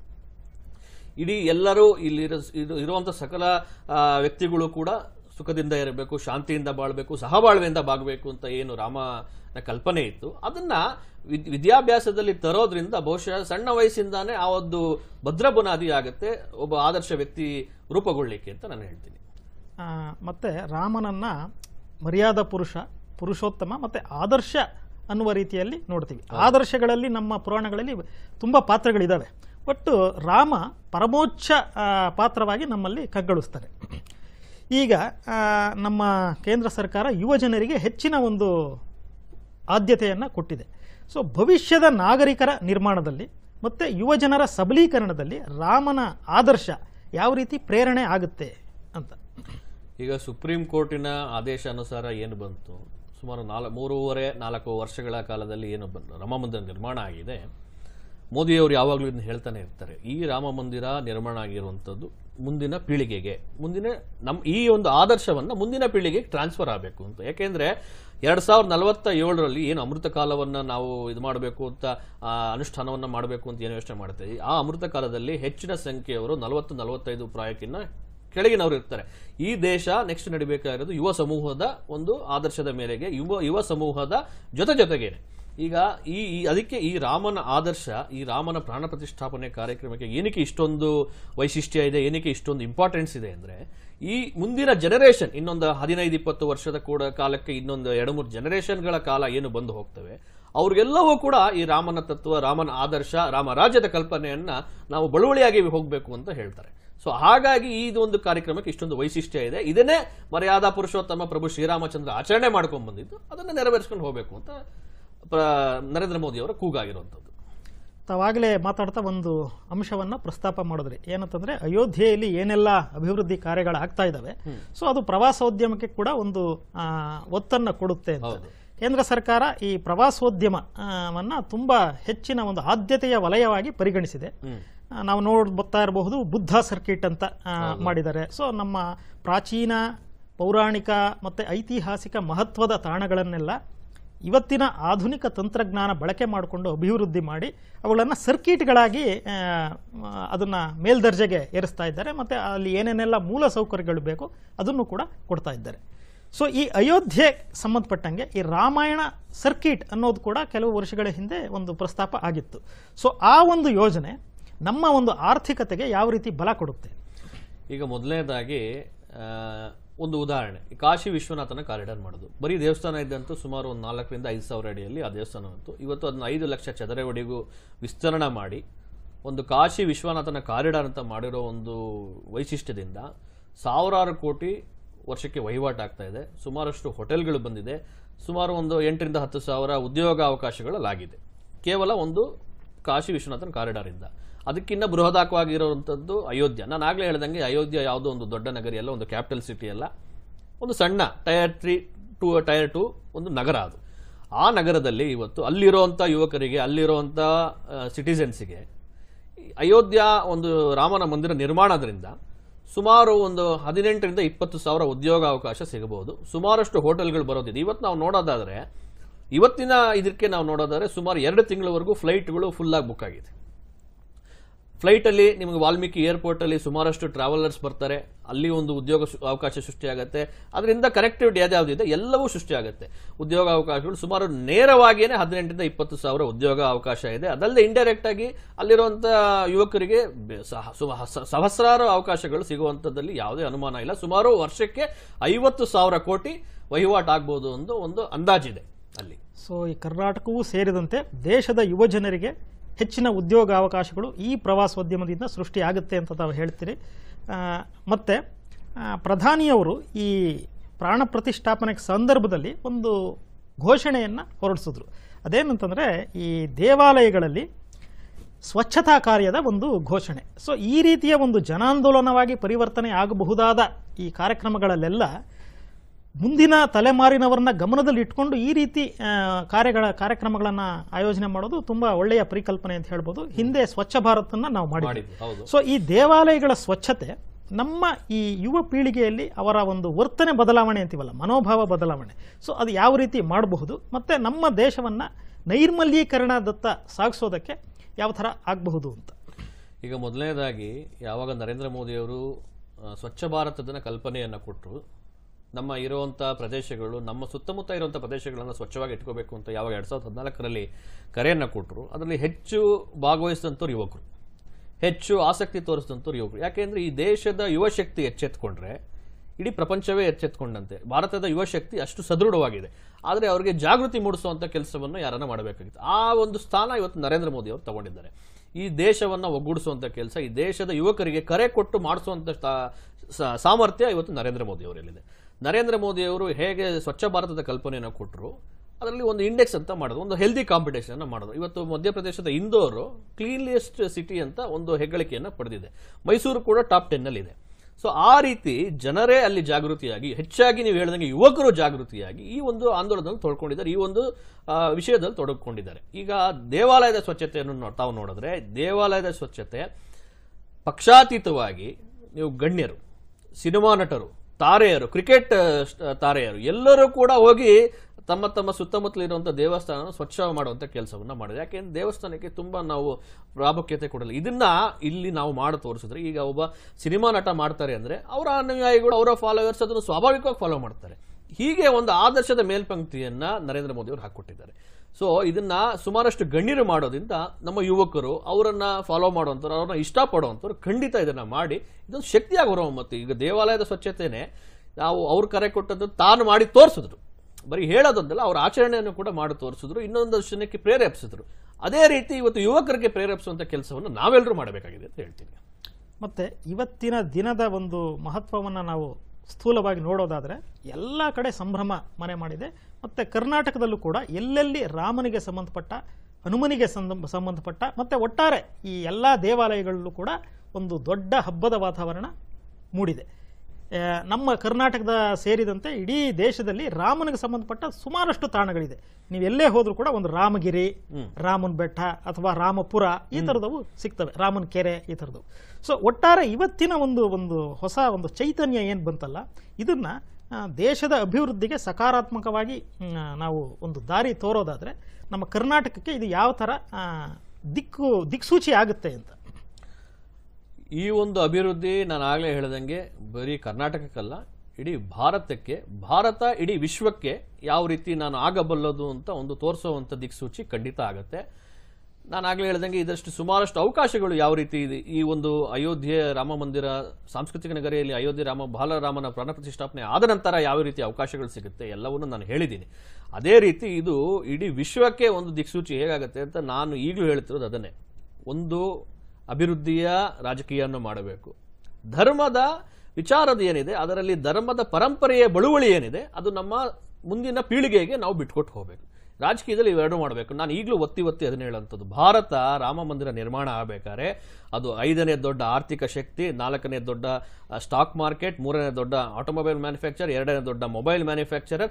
ಇಡೀ ಎಲ್ಲರೂ ಇಲ್ಲಿರೋ ಇರುವಂಥ ಸಕಲ ವ್ಯಕ್ತಿಗಳು ಕೂಡ ಸುಖದಿಂದ ಇರಬೇಕು ಶಾಂತಿಯಿಂದ ಬಾಳಬೇಕು ಸಹಬಾಳ್ವೆಯಿಂದ ಬಾಗಬೇಕು ಅಂತ ಏನು ರಾಮನ ಕಲ್ಪನೆ ಇತ್ತು ಅದನ್ನು ವಿದ್ಯಾಭ್ಯಾಸದಲ್ಲಿ ತರೋದ್ರಿಂದ ಬಹುಶಃ ಸಣ್ಣ ವಯಸ್ಸಿಂದಾನೇ ಆ ಒಂದು ಭದ್ರ ಬುನಾದಿ ಆಗುತ್ತೆ ಒಬ್ಬ ಆದರ್ಶ ವ್ಯಕ್ತಿ ರೂಪುಗೊಳ್ಳಿಕ್ಕೆ ಅಂತ ನಾನು ಹೇಳ್ತೀನಿ ಮತ್ತು ರಾಮನನ್ನು ಮರ್ಯಾದ ಪುರುಷ ಪುರುಷೋತ್ತಮ ಮತ್ತು ಆದರ್ಶ ಅನ್ನುವ ರೀತಿಯಲ್ಲಿ ನೋಡ್ತೀವಿ ಆದರ್ಶಗಳಲ್ಲಿ ನಮ್ಮ ಪುರಾಣಗಳಲ್ಲಿ ತುಂಬ ಪಾತ್ರಗಳಿದ್ದಾವೆ ಒಟ್ಟು ರಾಮ ಪರಮೋಚ್ಚ ಪಾತ್ರವಾಗಿ ನಮ್ಮಲ್ಲಿ ಕಗ್ಗಳಿಸ್ತಾರೆ ಈಗ ನಮ್ಮ ಕೇಂದ್ರ ಸರ್ಕಾರ ಯುವಜನರಿಗೆ ಹೆಚ್ಚಿನ ಒಂದು ಆದ್ಯತೆಯನ್ನು ಕೊಟ್ಟಿದೆ ಸೊ ಭವಿಷ್ಯದ ನಾಗರಿಕರ ನಿರ್ಮಾಣದಲ್ಲಿ ಮತ್ತು ಯುವಜನರ ಸಬಲೀಕರಣದಲ್ಲಿ ರಾಮನ ಆದರ್ಶ ಯಾವ ರೀತಿ ಪ್ರೇರಣೆ ಆಗುತ್ತೆ ಅಂತ ಈಗ ಸುಪ್ರೀಂ ಕೋರ್ಟಿನ ಆದೇಶ ಅನುಸಾರ ಏನು ಬಂತು ಸುಮಾರು ನಾಲ್ ಮೂರುವರೆ ನಾಲ್ಕು ವರ್ಷಗಳ ಕಾಲದಲ್ಲಿ ಏನು ಬಂತು ರಾಮ ಮಂದಿರ ನಿರ್ಮಾಣ ಆಗಿದೆ ಮೋದಿಯವರು ಯಾವಾಗಲೂ ಇದನ್ನು ಹೇಳ್ತಾನೆ ಇರ್ತಾರೆ ಈ ರಾಮ ಮಂದಿರ ನಿರ್ಮಾಣ ಆಗಿರುವಂಥದ್ದು ಮುಂದಿನ ಪೀಳಿಗೆಗೆ ಮುಂದಿನ ನಮ್ಮ ಈ ಒಂದು ಆದರ್ಶವನ್ನು ಮುಂದಿನ ಪೀಳಿಗೆಗೆ ಟ್ರಾನ್ಸ್ಫರ್ ಆಗಬೇಕು ಅಂತ ಯಾಕೆಂದರೆ ಎರಡು ಸಾವಿರದ ನಲವತ್ತ ಏಳರಲ್ಲಿ ಏನು ಅಮೃತ ಕಾಲವನ್ನು ನಾವು ಇದು ಮಾಡಬೇಕು ಅಂತ ಅನುಷ್ಠಾನವನ್ನು ಮಾಡಬೇಕು ಅಂತ ಏನು ಯೋಚನೆ ಮಾಡ್ತೀವಿ ಆ ಅಮೃತ ಕಾಲದಲ್ಲಿ ಹೆಚ್ಚಿನ ಸಂಖ್ಯೆಯವರು ನಲವತ್ತು ನಲವತ್ತೈದು ಪ್ರಾಯಕ್ಕಿನ್ನ ಕೆಳಗಿನವರು ಇರ್ತಾರೆ ಈ ದೇಶ ನೆಕ್ಸ್ಟ್ ನಡಿಬೇಕಾಗಿರೋದು ಯುವ ಸಮೂಹದ ಒಂದು ಆದರ್ಶದ ಮೇರೆಗೆ ಯುವ ಯುವ ಸಮೂಹದ ಜೊತೆ ಜೊತೆಗೇನೆ ಈಗ ಈ ಅದಕ್ಕೆ ಈ ರಾಮನ ಆದರ್ಶ ಈ ರಾಮನ ಪ್ರಾಣ ಪ್ರತಿಷ್ಠಾಪನೆ ಕಾರ್ಯಕ್ರಮಕ್ಕೆ ಏನಕ್ಕೆ ಇಷ್ಟೊಂದು ವೈಶಿಷ್ಟ್ಯ ಇದೆ ಏನಕ್ಕೆ ಇಷ್ಟೊಂದು ಇಂಪಾರ್ಟೆನ್ಸ್ ಇದೆ ಅಂದರೆ ಈ ಮುಂದಿನ ಜನರೇಷನ್ ಇನ್ನೊಂದು ಹದಿನೈದು ಇಪ್ಪತ್ತು ವರ್ಷದ ಕೂಡ ಕಾಲಕ್ಕೆ ಇನ್ನೊಂದು ಎರಡು ಮೂರು ಜನರೇಷನ್ಗಳ ಕಾಲ ಏನು ಬಂದು ಹೋಗ್ತವೆ ಅವ್ರಿಗೆಲ್ಲವೂ ಕೂಡ ಈ ರಾಮನ ತತ್ವ ರಾಮನ ಆದರ್ಶ ರಾಮರಾಜ್ಯದ ಕಲ್ಪನೆಯನ್ನು ನಾವು ಬಳುವಳಿಯಾಗಿ ಹೋಗಬೇಕು ಅಂತ ಹೇಳ್ತಾರೆ ಸೊ ಹಾಗಾಗಿ ಇದೊಂದು ಕಾರ್ಯಕ್ರಮಕ್ಕೆ ಇಷ್ಟೊಂದು ವೈಶಿಷ್ಟ್ಯ ಇದೆ ಇದನ್ನೇ ಮರ್ಯಾದಾ ಪುರುಷೋತ್ತಮ ಪ್ರಭು ಶ್ರೀರಾಮಚಂದ್ರ ಆಚರಣೆ ಮಾಡ್ಕೊಂಡು ಬಂದಿದ್ದು ಅದನ್ನು ನೆರವೇರಿಸ್ಕೊಂಡು ಹೋಗಬೇಕು ಅಂತ ನರೇಂದ್ರ ಮೋದಿ ಅವರ ಕೂಗಾಗಿರುವಂಥದ್ದು ತಾವಾಗಲೇ ಮಾತಾಡ್ತಾ ಒಂದು ಅಂಶವನ್ನು ಪ್ರಸ್ತಾಪ ಮಾಡಿದ್ರಿ ಏನಂತಂದರೆ ಅಯೋಧ್ಯೆಯಲ್ಲಿ ಏನೆಲ್ಲ ಅಭಿವೃದ್ಧಿ ಕಾರ್ಯಗಳಾಗ್ತಾ ಇದ್ದಾವೆ ಸೊ ಅದು ಪ್ರವಾಸೋದ್ಯಮಕ್ಕೆ ಕೂಡ ಒಂದು ಒತ್ತನ್ನು ಕೊಡುತ್ತೆ ಅಂತ ಕೇಂದ್ರ ಸರ್ಕಾರ ಈ ಪ್ರವಾಸೋದ್ಯಮವನ್ನು ತುಂಬ ಹೆಚ್ಚಿನ ಒಂದು ಆದ್ಯತೆಯ ವಲಯವಾಗಿ ಪರಿಗಣಿಸಿದೆ ನಾವು ನೋಡ್ ಬರ್ತಾ ಇರಬಹುದು ಬುದ್ಧ ಸರ್ಕಿಟ್ ಅಂತ ಮಾಡಿದ್ದಾರೆ ಸೊ ನಮ್ಮ ಪ್ರಾಚೀನ ಪೌರಾಣಿಕ ಮತ್ತು ಐತಿಹಾಸಿಕ ಮಹತ್ವದ ತಾಣಗಳನ್ನೆಲ್ಲ ಇವತ್ತಿನ ಆಧುನಿಕ ತಂತ್ರಜ್ಞಾನ ಬಳಕೆ ಮಾಡಿಕೊಂಡು ಅಭಿವೃದ್ಧಿ ಮಾಡಿ ಅವುಗಳನ್ನು ಸರ್ಕೀಟ್ಗಳಾಗಿ ಅದನ್ನು ಮೇಲ್ದರ್ಜೆಗೆ ಏರಿಸ್ತಾ ಇದ್ದಾರೆ ಮತ್ತು ಅಲ್ಲಿ ಏನೇನೆಲ್ಲ ಮೂಲ ಸೌಕರ್ಯಗಳು ಬೇಕು ಅದನ್ನು ಕೂಡ ಕೊಡ್ತಾ ಇದ್ದಾರೆ ಸೊ ಈ ಅಯೋಧ್ಯೆ ಸಂಬಂಧಪಟ್ಟಂಗೆ ಈ ರಾಮಾಯಣ ಸರ್ಕಿಟ್ ಅನ್ನೋದು ಕೂಡ ಕೆಲವು ವರ್ಷಗಳ ಹಿಂದೆ ಒಂದು ಪ್ರಸ್ತಾಪ ಆಗಿತ್ತು ಸೊ ಆ ಒಂದು ಯೋಜನೆ ನಮ್ಮ ಒಂದು ಆರ್ಥಿಕತೆಗೆ ಯಾವ ರೀತಿ ಬಲ ಕೊಡುತ್ತೆ ಈಗ ಮೊದಲನೇದಾಗಿ ಒಂದು ಉದಾಹರಣೆ ಕಾಶಿ ವಿಶ್ವನಾಥನ ಕಾರಿಡಾರ್ ಮಾಡೋದು ಬರೀ ದೇವಸ್ಥಾನ ಇದ್ದಂತೂ ಸುಮಾರು ಒಂದು ನಾಲ್ಕರಿಂದ ಐದು ಸಾವಿರ ಅಡಿಯಲ್ಲಿ ಆ ದೇವಸ್ಥಾನ ಇತ್ತು ಇವತ್ತು ಅದನ್ನ ಐದು ಲಕ್ಷ ಚದರ ವಿಸ್ತರಣೆ ಮಾಡಿ ಒಂದು ಕಾಶಿ ವಿಶ್ವನಾಥನ ಕಾರಿಡಾರ್ ಅಂತ ಮಾಡಿರೋ ಒಂದು ವೈಶಿಷ್ಟ್ಯದಿಂದ ಸಾವಿರಾರು ಕೋಟಿ ವರ್ಷಕ್ಕೆ ವಹಿವಾಟಾಗ್ತಾ ಇದೆ ಸುಮಾರಷ್ಟು ಹೋಟೆಲ್ಗಳು ಬಂದಿದೆ ಸುಮಾರು ಒಂದು ಎಂಟರಿಂದ ಹತ್ತು ಸಾವಿರ ಉದ್ಯೋಗಾವಕಾಶಗಳಲ್ಲಾಗಿದೆ ಕೇವಲ ಒಂದು ಕಾಶಿ ವಿಶ್ವನಾಥನ್ ಇಂದ ಅದಕ್ಕಿಂತ ಬೃಹದಾಕವಾಗಿರುವಂಥದ್ದು ಅಯೋಧ್ಯ ನಾನು ಆಗಲೇ ಹೇಳ್ದಂಗೆ ಅಯೋಧ್ಯೆ ಯಾವುದೋ ಒಂದು ದೊಡ್ಡ ನಗರಿಯಲ್ಲ ಒಂದು ಕ್ಯಾಪಿಟಲ್ ಸಿಟಿ ಅಲ್ಲ ಒಂದು ಸಣ್ಣ tier three two tier two ಒಂದು ನಗರ ಅದು ಆ ನಗರದಲ್ಲಿ ಇವತ್ತು ಅಲ್ಲಿರೋವಂಥ ಯುವಕರಿಗೆ ಅಲ್ಲಿರೋವಂಥ ಸಿಟಿಸನ್ಸಿಗೆ ಅಯೋಧ್ಯ ಒಂದು ರಾಮನ ಮಂದಿರ ನಿರ್ಮಾಣದಿಂದ ಸುಮಾರು ಒಂದು ಹದಿನೆಂಟರಿಂದ ಇಪ್ಪತ್ತು ಸಾವಿರ ಉದ್ಯೋಗಾವಕಾಶ ಸಿಗಬಹುದು ಸುಮಾರಷ್ಟು ಹೋಟೆಲ್ಗಳು ಬರೋದಿದೆ ಇವತ್ತು ನಾವು ನೋಡೋದಾದರೆ ಇವತ್ತಿನ ಇದಕ್ಕೆ ನಾವು ನೋಡೋದಾದರೆ ಸುಮಾರು ಎರಡು ತಿಂಗಳವರೆಗೂ ಫ್ಲೈಟ್ಗಳು ಫುಲ್ಲಾಗಿ ಬುಕ್ ಆಗಿದೆ ಫ್ಲೈಟಲ್ಲಿ ನಿಮಗೆ ವಾಲ್ಮೀಕಿ ಏರ್ಪೋರ್ಟಲ್ಲಿ ಸುಮಾರಷ್ಟು ಟ್ರಾವೆಲರ್ಸ್ ಬರ್ತಾರೆ ಅಲ್ಲಿ ಒಂದು ಉದ್ಯೋಗ ಅವಕಾಶ ಸೃಷ್ಟಿಯಾಗುತ್ತೆ ಅದರಿಂದ ಕನೆಕ್ಟಿವಿಟಿ ಇದೆ ಎಲ್ಲವೂ ಸೃಷ್ಟಿಯಾಗುತ್ತೆ ಉದ್ಯೋಗ ಅವಕಾಶಗಳು ಸುಮಾರು ನೇರವಾಗಿಯೇ ಹದಿನೆಂಟರಿಂದ ಇಪ್ಪತ್ತು ಸಾವಿರ ಉದ್ಯೋಗ ಅವಕಾಶ ಇದೆ ಅದಲ್ಲದೆ ಇಂಡೈರೆಕ್ಟಾಗಿ ಅಲ್ಲಿರುವಂಥ ಯುವಕರಿಗೆ ಸಹಸ್ರಾರು ಅವಕಾಶಗಳು ಸಿಗುವಂಥದ್ದಲ್ಲಿ ಯಾವುದೇ ಅನುಮಾನ ಇಲ್ಲ ಸುಮಾರು ವರ್ಷಕ್ಕೆ ಐವತ್ತು ಸಾವಿರ ಕೋಟಿ ವಹಿವಾಟಾಗ್ಬೋದು ಆಗ್ಬೋದು ಒಂದು ಒಂದು ಅಂದಾಜಿದೆ ಅಲ್ಲಿ ಸೊ ಈ ಕರ್ನಾಟಕವೂ ಸೇರಿದಂತೆ ದೇಶದ ಯುವಜನರಿಗೆ ಹೆಚ್ಚಿನ ಉದ್ಯೋಗಾವಕಾಶಗಳು ಈ ಪ್ರವಾಸೋದ್ಯಮದಿಂದ ಸೃಷ್ಟಿಯಾಗುತ್ತೆ ಅಂತ ತಾವು ಹೇಳ್ತೀರಿ ಮತ್ತು ಪ್ರಧಾನಿಯವರು ಈ ಪ್ರಾಣ ಪ್ರತಿಷ್ಠಾಪನೆಗೆ ಸಂದರ್ಭದಲ್ಲಿ ಒಂದು ಘೋಷಣೆಯನ್ನು ಹೊರಡಿಸಿದ್ರು ಅದೇನಂತಂದರೆ ಈ ದೇವಾಲಯಗಳಲ್ಲಿ ಸ್ವಚ್ಛತಾ ಕಾರ್ಯದ ಒಂದು ಘೋಷಣೆ ಸೊ ಈ ರೀತಿಯ ಒಂದು ಜನಾಂದೋಲನವಾಗಿ ಪರಿವರ್ತನೆ ಆಗಬಹುದಾದ ಈ ಕಾರ್ಯಕ್ರಮಗಳಲ್ಲೆಲ್ಲ ಮುಂದಿನ ತಲೆಮಾರಿನವರನ್ನ ಗಮನದಲ್ಲಿ ಇಟ್ಕೊಂಡು ಈ ರೀತಿ ಕಾರ್ಯಗಳ ಕಾರ್ಯಕ್ರಮಗಳನ್ನು ಆಯೋಜನೆ ಮಾಡೋದು ತುಂಬ ಒಳ್ಳೆಯ ಪರಿಕಲ್ಪನೆ ಅಂತ ಹೇಳ್ಬೋದು ಹಿಂದೆ ಸ್ವಚ್ಛ ಭಾರತನ್ನು ನಾವು ಹೌದು ಸೊ ಈ ದೇವಾಲಯಗಳ ಸ್ವಚ್ಛತೆ ನಮ್ಮ ಈ ಯುವ ಪೀಳಿಗೆಯಲ್ಲಿ ಅವರ ಒಂದು ವರ್ತನೆ ಬದಲಾವಣೆ ಅಂತೀವಲ್ಲ ಮನೋಭಾವ ಬದಲಾವಣೆ ಸೊ ಅದು ಯಾವ ರೀತಿ ಮಾಡಬಹುದು ಮತ್ತು ನಮ್ಮ ದೇಶವನ್ನು ನೈರ್ಮಲ್ಯೀಕರಣದತ್ತ ಸಾಗಿಸೋದಕ್ಕೆ ಯಾವ ಥರ ಆಗಬಹುದು ಅಂತ ಈಗ ಮೊದಲನೇದಾಗಿ ಯಾವಾಗ ನರೇಂದ್ರ ಮೋದಿಯವರು ಸ್ವಚ್ಛ ಭಾರತದ ಕಲ್ಪನೆಯನ್ನು ಕೊಟ್ಟರು ನಮ್ಮ ಇರುವಂಥ ಪ್ರದೇಶಗಳು ನಮ್ಮ ಸುತ್ತಮುತ್ತ ಇರುವಂಥ ಪ್ರದೇಶಗಳನ್ನು ಸ್ವಚ್ಛವಾಗಿ ಇಟ್ಕೋಬೇಕು ಅಂತ ಯಾವಾಗ ಎರಡು ಸಾವಿರದ ಹದಿನಾಲ್ಕರಲ್ಲಿ ಕರೆಯನ್ನು ಕೊಟ್ಟರು ಅದರಲ್ಲಿ ಹೆಚ್ಚು ಭಾಗವಹಿಸಿದಂಥವ್ರು ಯುವಕರು ಹೆಚ್ಚು ಆಸಕ್ತಿ ತೋರಿಸಿದಂಥವ್ರು ಯುವಕರು ಯಾಕೆಂದರೆ ಈ ದೇಶದ ಯುವಶಕ್ತಿ ಎಚ್ಚೆತ್ಕೊಂಡ್ರೆ ಇಡೀ ಪ್ರಪಂಚವೇ ಎಚ್ಚೆತ್ಕೊಂಡಂತೆ ಭಾರತದ ಯುವಶಕ್ತಿ ಅಷ್ಟು ಸದೃಢವಾಗಿದೆ ಆದರೆ ಅವರಿಗೆ ಜಾಗೃತಿ ಮೂಡಿಸುವಂಥ ಕೆಲಸವನ್ನು ಯಾರನ್ನು ಮಾಡಬೇಕಾಗಿತ್ತು ಆ ಒಂದು ಸ್ಥಾನ ಇವತ್ತು ನರೇಂದ್ರ ಮೋದಿ ಅವರು ತಗೊಂಡಿದ್ದಾರೆ ಈ ದೇಶವನ್ನು ಒಗ್ಗೂಡಿಸುವಂಥ ಕೆಲಸ ಈ ದೇಶದ ಯುವಕರಿಗೆ ಕರೆ ಕೊಟ್ಟು ಮಾಡಿಸುವಂಥ ಸಾಮರ್ಥ್ಯ ಇವತ್ತು ನರೇಂದ್ರ ಮೋದಿ ಅವರಲ್ಲಿದೆ ನರೇಂದ್ರ ಮೋದಿಯವರು ಹೇಗೆ ಸ್ವಚ್ಛ ಭಾರತದ ಕಲ್ಪನೆಯನ್ನು ಕೊಟ್ಟರು ಅದರಲ್ಲಿ ಒಂದು ಇಂಡೆಕ್ಸ್ ಅಂತ ಮಾಡೋದು ಒಂದು ಹೆಲ್ದಿ ಕಾಂಪಿಟೇಷನ್ ಮಾಡೋದು ಇವತ್ತು ಮಧ್ಯಪ್ರದೇಶದ ಇಂದೋರು ಕ್ಲೀನ್ಲಿಯೆಸ್ಟ್ ಸಿಟಿ ಅಂತ ಒಂದು ಹೆಗ್ಗಳಿಕೆಯನ್ನು ಪಡೆದಿದೆ ಮೈಸೂರು ಕೂಡ ಟಾಪ್ ಟೆನ್ನಲ್ಲಿದೆ ಸೊ ಆ ರೀತಿ ಜನರೇ ಅಲ್ಲಿ ಜಾಗೃತಿಯಾಗಿ ಹೆಚ್ಚಾಗಿ ನೀವು ಹೇಳಿದಂಗೆ ಯುವಕರು ಜಾಗೃತಿಯಾಗಿ ಈ ಒಂದು ಆಂದೋಲನದಲ್ಲಿ ತೊಡ್ಕೊಂಡಿದ್ದಾರೆ ಈ ಒಂದು ವಿಷಯದಲ್ಲಿ ತೊಡಗಿಕೊಂಡಿದ್ದಾರೆ ಈಗ ದೇವಾಲಯದ ಸ್ವಚ್ಛತೆಯನ್ನು ತಾವು ನೋಡಿದ್ರೆ ದೇವಾಲಯದ ಸ್ವಚ್ಛತೆ ಪಕ್ಷಾತೀತವಾಗಿ ನೀವು ಗಣ್ಯರು ಸಿನಿಮಾ ನಟರು ತಾರೆಯರು ಕ್ರಿಕೆಟ್ ತಾರೆಯರು ಎಲ್ಲರೂ ಕೂಡ ಹೋಗಿ ತಮ್ಮ ತಮ್ಮ ಸುತ್ತಮುತ್ತಲಿರುವಂಥ ದೇವಸ್ಥಾನ ಸ್ವಚ್ಛ ಮಾಡುವಂಥ ಕೆಲಸವನ್ನು ಮಾಡಿದೆ ಯಾಕೆಂದ್ರೆ ದೇವಸ್ಥಾನಕ್ಕೆ ತುಂಬ ನಾವು ಪ್ರಾಮುಖ್ಯತೆ ಕೊಡಲ್ಲ ಇದನ್ನು ಇಲ್ಲಿ ನಾವು ಮಾಡಿ ತೋರಿಸಿದ್ರೆ ಈಗ ಒಬ್ಬ ಸಿನಿಮಾ ನಟ ಮಾಡ್ತಾರೆ ಅಂದರೆ ಅವರ ಅನುಯಾಯಿಗಳು ಅವರ ಫಾಲೋವರ್ಸ್ ಅದನ್ನು ಸ್ವಾಭಾವಿಕವಾಗಿ ಫಾಲೋ ಮಾಡ್ತಾರೆ ಹೀಗೆ ಒಂದು ಆದರ್ಶದ ಮೇಲ್ಪಂಕ್ತಿಯನ್ನು ನರೇಂದ್ರ ಮೋದಿಯವರು ಹಾಕ್ಕೊಟ್ಟಿದ್ದಾರೆ ಸೊ ಇದನ್ನು ಸುಮಾರಷ್ಟು ಗಣ್ಯರು ಮಾಡೋದ್ರಿಂದ ನಮ್ಮ ಯುವಕರು ಅವರನ್ನು ಫಾಲೋ ಮಾಡುವಂಥವ್ರು ಅವ್ರನ್ನ ಇಷ್ಟಪಡುವಂಥವ್ರು ಖಂಡಿತ ಇದನ್ನು ಮಾಡಿ ಇದೊಂದು ಶಕ್ತಿಯಾಗಿ ಬರೋ ಮತ್ತು ಈಗ ದೇವಾಲಯದ ಸ್ವಚ್ಛತೆಯೇ ನಾವು ಅವ್ರು ಕರೆ ಕೊಟ್ಟದ್ದು ತಾನು ಮಾಡಿ ತೋರಿಸಿದ್ರು ಬರೀ ಹೇಳೋದೊಂದಲ್ಲ ಅವರ ಆಚರಣೆಯನ್ನು ಕೂಡ ಮಾಡಿ ತೋರಿಸಿದ್ರು ಇನ್ನೊಂದು ಜನಕ್ಕೆ ಪ್ರೇರೇಪಿಸಿದ್ರು ಅದೇ ರೀತಿ ಇವತ್ತು ಯುವಕರಿಗೆ ಪ್ರೇರೇಪಿಸುವಂಥ ಕೆಲಸವನ್ನು ನಾವೆಲ್ಲರೂ ಮಾಡಬೇಕಾಗಿದೆ ಅಂತ ಹೇಳ್ತೀನಿ ಮತ್ತೆ ಇವತ್ತಿನ ದಿನದ ಒಂದು ಮಹತ್ವವನ್ನು ನಾವು ಸ್ಥೂಲವಾಗಿ ನೋಡೋದಾದರೆ ಎಲ್ಲ ಕಡೆ ಸಂಭ್ರಮ ಮನೆ ಮಾಡಿದೆ ಮತ್ತು ಕರ್ನಾಟಕದಲ್ಲೂ ಕೂಡ ಎಲ್ಲೆಲ್ಲಿ ರಾಮನಿಗೆ ಸಂಬಂಧಪಟ್ಟ ಹನುಮನಿಗೆ ಸಂಬಂಧಪಟ್ಟ ಮತ್ತು ಒಟ್ಟಾರೆ ಈ ಎಲ್ಲ ದೇವಾಲಯಗಳಲ್ಲೂ ಕೂಡ ಒಂದು ದೊಡ್ಡ ಹಬ್ಬದ ವಾತಾವರಣ ಮೂಡಿದೆ ನಮ್ಮ ಕರ್ನಾಟಕದ ಸೇರಿದಂತೆ ಇಡೀ ದೇಶದಲ್ಲಿ ರಾಮನಿಗೆ ಸಂಬಂಧಪಟ್ಟ ಸುಮಾರಷ್ಟು ತಾಣಗಳಿದೆ ನೀವು ಎಲ್ಲೇ ಹೋದರೂ ಕೂಡ ಒಂದು ರಾಮಗಿರಿ ರಾಮನ ಬೆಟ್ಟ ಅಥವಾ ರಾಮಪುರ ಈ ಥರದವು ಸಿಗ್ತವೆ ರಾಮನ ಕೆರೆ ಈ ಥರದವು ಸೊ ಒಟ್ಟಾರೆ ಇವತ್ತಿನ ಒಂದು ಒಂದು ಹೊಸ ಒಂದು ಚೈತನ್ಯ ಏನು ಬಂತಲ್ಲ ಇದನ್ನು ದೇಶದ ಅಭಿವೃದ್ಧಿಗೆ ಸಕಾರಾತ್ಮಕವಾಗಿ ನಾವು ಒಂದು ದಾರಿ ತೋರೋದಾದರೆ ನಮ್ಮ ಕರ್ನಾಟಕಕ್ಕೆ ಇದು ಯಾವ ಥರ ದಿಕ್ಕು ದಿಕ್ಸೂಚಿ ಆಗುತ್ತೆ ಅಂತ ಈ ಒಂದು ಅಭಿವೃದ್ಧಿ ನಾನು ಆಗಲೇ ಹೇಳಿದಂಗೆ ಬರೀ ಕರ್ನಾಟಕಕ್ಕಲ್ಲ ಇಡೀ ಭಾರತಕ್ಕೆ ಭಾರತ ಇಡೀ ವಿಶ್ವಕ್ಕೆ ಯಾವ ರೀತಿ ನಾನು ಆಗಬಲ್ಲದು ಅಂತ ಒಂದು ತೋರಿಸುವಂಥ ದಿಕ್ಸೂಚಿ ಖಂಡಿತ ಆಗುತ್ತೆ ನಾನು ಆಗಲೇ ಹೇಳಿದಂಗೆ ಇದಷ್ಟು ಸುಮಾರಷ್ಟು ಅವಕಾಶಗಳು ಯಾವ ರೀತಿ ಇದೆ ಈ ಒಂದು ಅಯೋಧ್ಯೆ ರಾಮ ಮಂದಿರ ಸಾಂಸ್ಕೃತಿಕ ನಗರಿಯಲ್ಲಿ ಅಯೋಧ್ಯೆ ರಾಮ ಬಾಲರಾಮನ ಪ್ರಾಣ ಪ್ರತಿಷ್ಠಾಪನೆ ಆದ ನಂತರ ಯಾವ ರೀತಿ ಅವಕಾಶಗಳು ಸಿಗುತ್ತೆ ಎಲ್ಲವನ್ನು ನಾನು ಹೇಳಿದ್ದೀನಿ ಅದೇ ರೀತಿ ಇದು ಇಡೀ ವಿಶ್ವಕ್ಕೆ ಒಂದು ದಿಕ್ಸೂಚಿ ಹೇಗಾಗುತ್ತೆ ಅಂತ ನಾನು ಈಗಲೂ ಹೇಳ್ತಿರೋದು ಅದನ್ನೇ ಒಂದು ಅಭಿವೃದ್ಧಿಯ ರಾಜಕೀಯವನ್ನು ಮಾಡಬೇಕು ಧರ್ಮದ ವಿಚಾರದ ಏನಿದೆ ಅದರಲ್ಲಿ ಧರ್ಮದ ಪರಂಪರೆಯ ಬಳುವಳಿ ಏನಿದೆ ಅದು ನಮ್ಮ ಮುಂದಿನ ಪೀಳಿಗೆಗೆ ನಾವು ಬಿಟ್ಕೊಟ್ಟು ಹೋಗಬೇಕು ರಾಜಕೀಯದಲ್ಲಿ ಇವೆರಡೂ ಮಾಡಬೇಕು ನಾನು ಈಗಲೂ ಒತ್ತಿ ಒತ್ತಿ ಅದನ್ನು ಹೇಳುವಂಥದ್ದು ಭಾರತ ರಾಮ ಮಂದಿರ ನಿರ್ಮಾಣ ಆಗಬೇಕಾದ್ರೆ ಅದು ಐದನೇ ದೊಡ್ಡ ಆರ್ಥಿಕ ಶಕ್ತಿ ನಾಲ್ಕನೇ ದೊಡ್ಡ ಸ್ಟಾಕ್ ಮಾರ್ಕೆಟ್ ಮೂರನೇ ದೊಡ್ಡ ಆಟೋಮೊಬೈಲ್ ಮ್ಯಾನುಫ್ಯಾಕ್ಚರ್ ಎರಡನೇ ದೊಡ್ಡ ಮೊಬೈಲ್ ಮ್ಯಾನುಫ್ಯಾಕ್ಚರರ್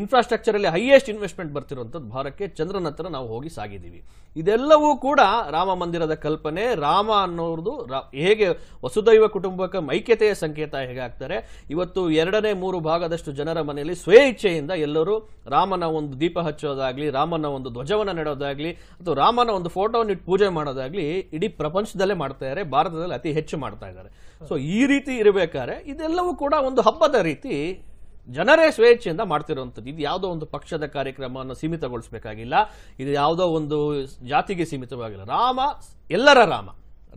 ಇನ್ಫ್ರಾಸ್ಟ್ರಕ್ಚರಲ್ಲಿ ಹೈಯೆಸ್ಟ್ ಇನ್ವೆಸ್ಟ್ಮೆಂಟ್ ಬರ್ತಿರುವಂಥದ್ದು ಭಾರಕ್ಕೆ ಚಂದ್ರನ ಹತ್ರ ನಾವು ಹೋಗಿ ಸಾಗಿದ್ದೀವಿ ಇದೆಲ್ಲವೂ ಕೂಡ ರಾಮ ಮಂದಿರದ ಕಲ್ಪನೆ ರಾಮ ಅನ್ನೋರ್ದು ಹೇಗೆ ವಸುದೈವ ಕುಟುಂಬಕ್ಕೆ ಮೈಕ್ಯತೆಯ ಸಂಕೇತ ಹೇಗಾಗ್ತಾರೆ ಇವತ್ತು ಎರಡನೇ ಮೂರು ಭಾಗದಷ್ಟು ಜನರ ಮನೆಯಲ್ಲಿ ಸ್ವೇಚ್ಛೆಯಿಂದ ಎಲ್ಲರೂ ರಾಮನ ಒಂದು ದೀಪ ಹಚ್ಚೋದಾಗ್ಲಿ ರಾಮನ ಒಂದು ಧ್ವಜವನ್ನು ನೆಡೋದಾಗ್ಲಿ ಅಥವಾ ರಾಮನ ಒಂದು ಇಟ್ಟು ಪೂಜೆ ಮಾಡೋದಾಗ್ಲಿ ಇಡೀ ಪ್ರಪಂಚದಲ್ಲೇ ಮಾಡ್ತಾ ಇದ್ದಾರೆ ಭಾರತದಲ್ಲಿ ಅತಿ ಹೆಚ್ಚು ಮಾಡ್ತಾ ಇದ್ದಾರೆ ಸೊ ಈ ರೀತಿ ಇರಬೇಕಾದ್ರೆ ಇದೆಲ್ಲವೂ ಕೂಡ ಒಂದು ಹಬ್ಬದ ರೀತಿ ಜನರೇ ಸ್ವೇಚ್ಛೆಯಿಂದ ಮಾಡ್ತಿರುವಂಥದ್ದು ಇದು ಯಾವುದೋ ಒಂದು ಪಕ್ಷದ ಕಾರ್ಯಕ್ರಮವನ್ನು ಸೀಮಿತಗೊಳಿಸಬೇಕಾಗಿಲ್ಲ ಇದು ಯಾವುದೋ ಒಂದು ಜಾತಿಗೆ ಸೀಮಿತವಾಗಿಲ್ಲ ರಾಮ ಎಲ್ಲರ ರಾಮ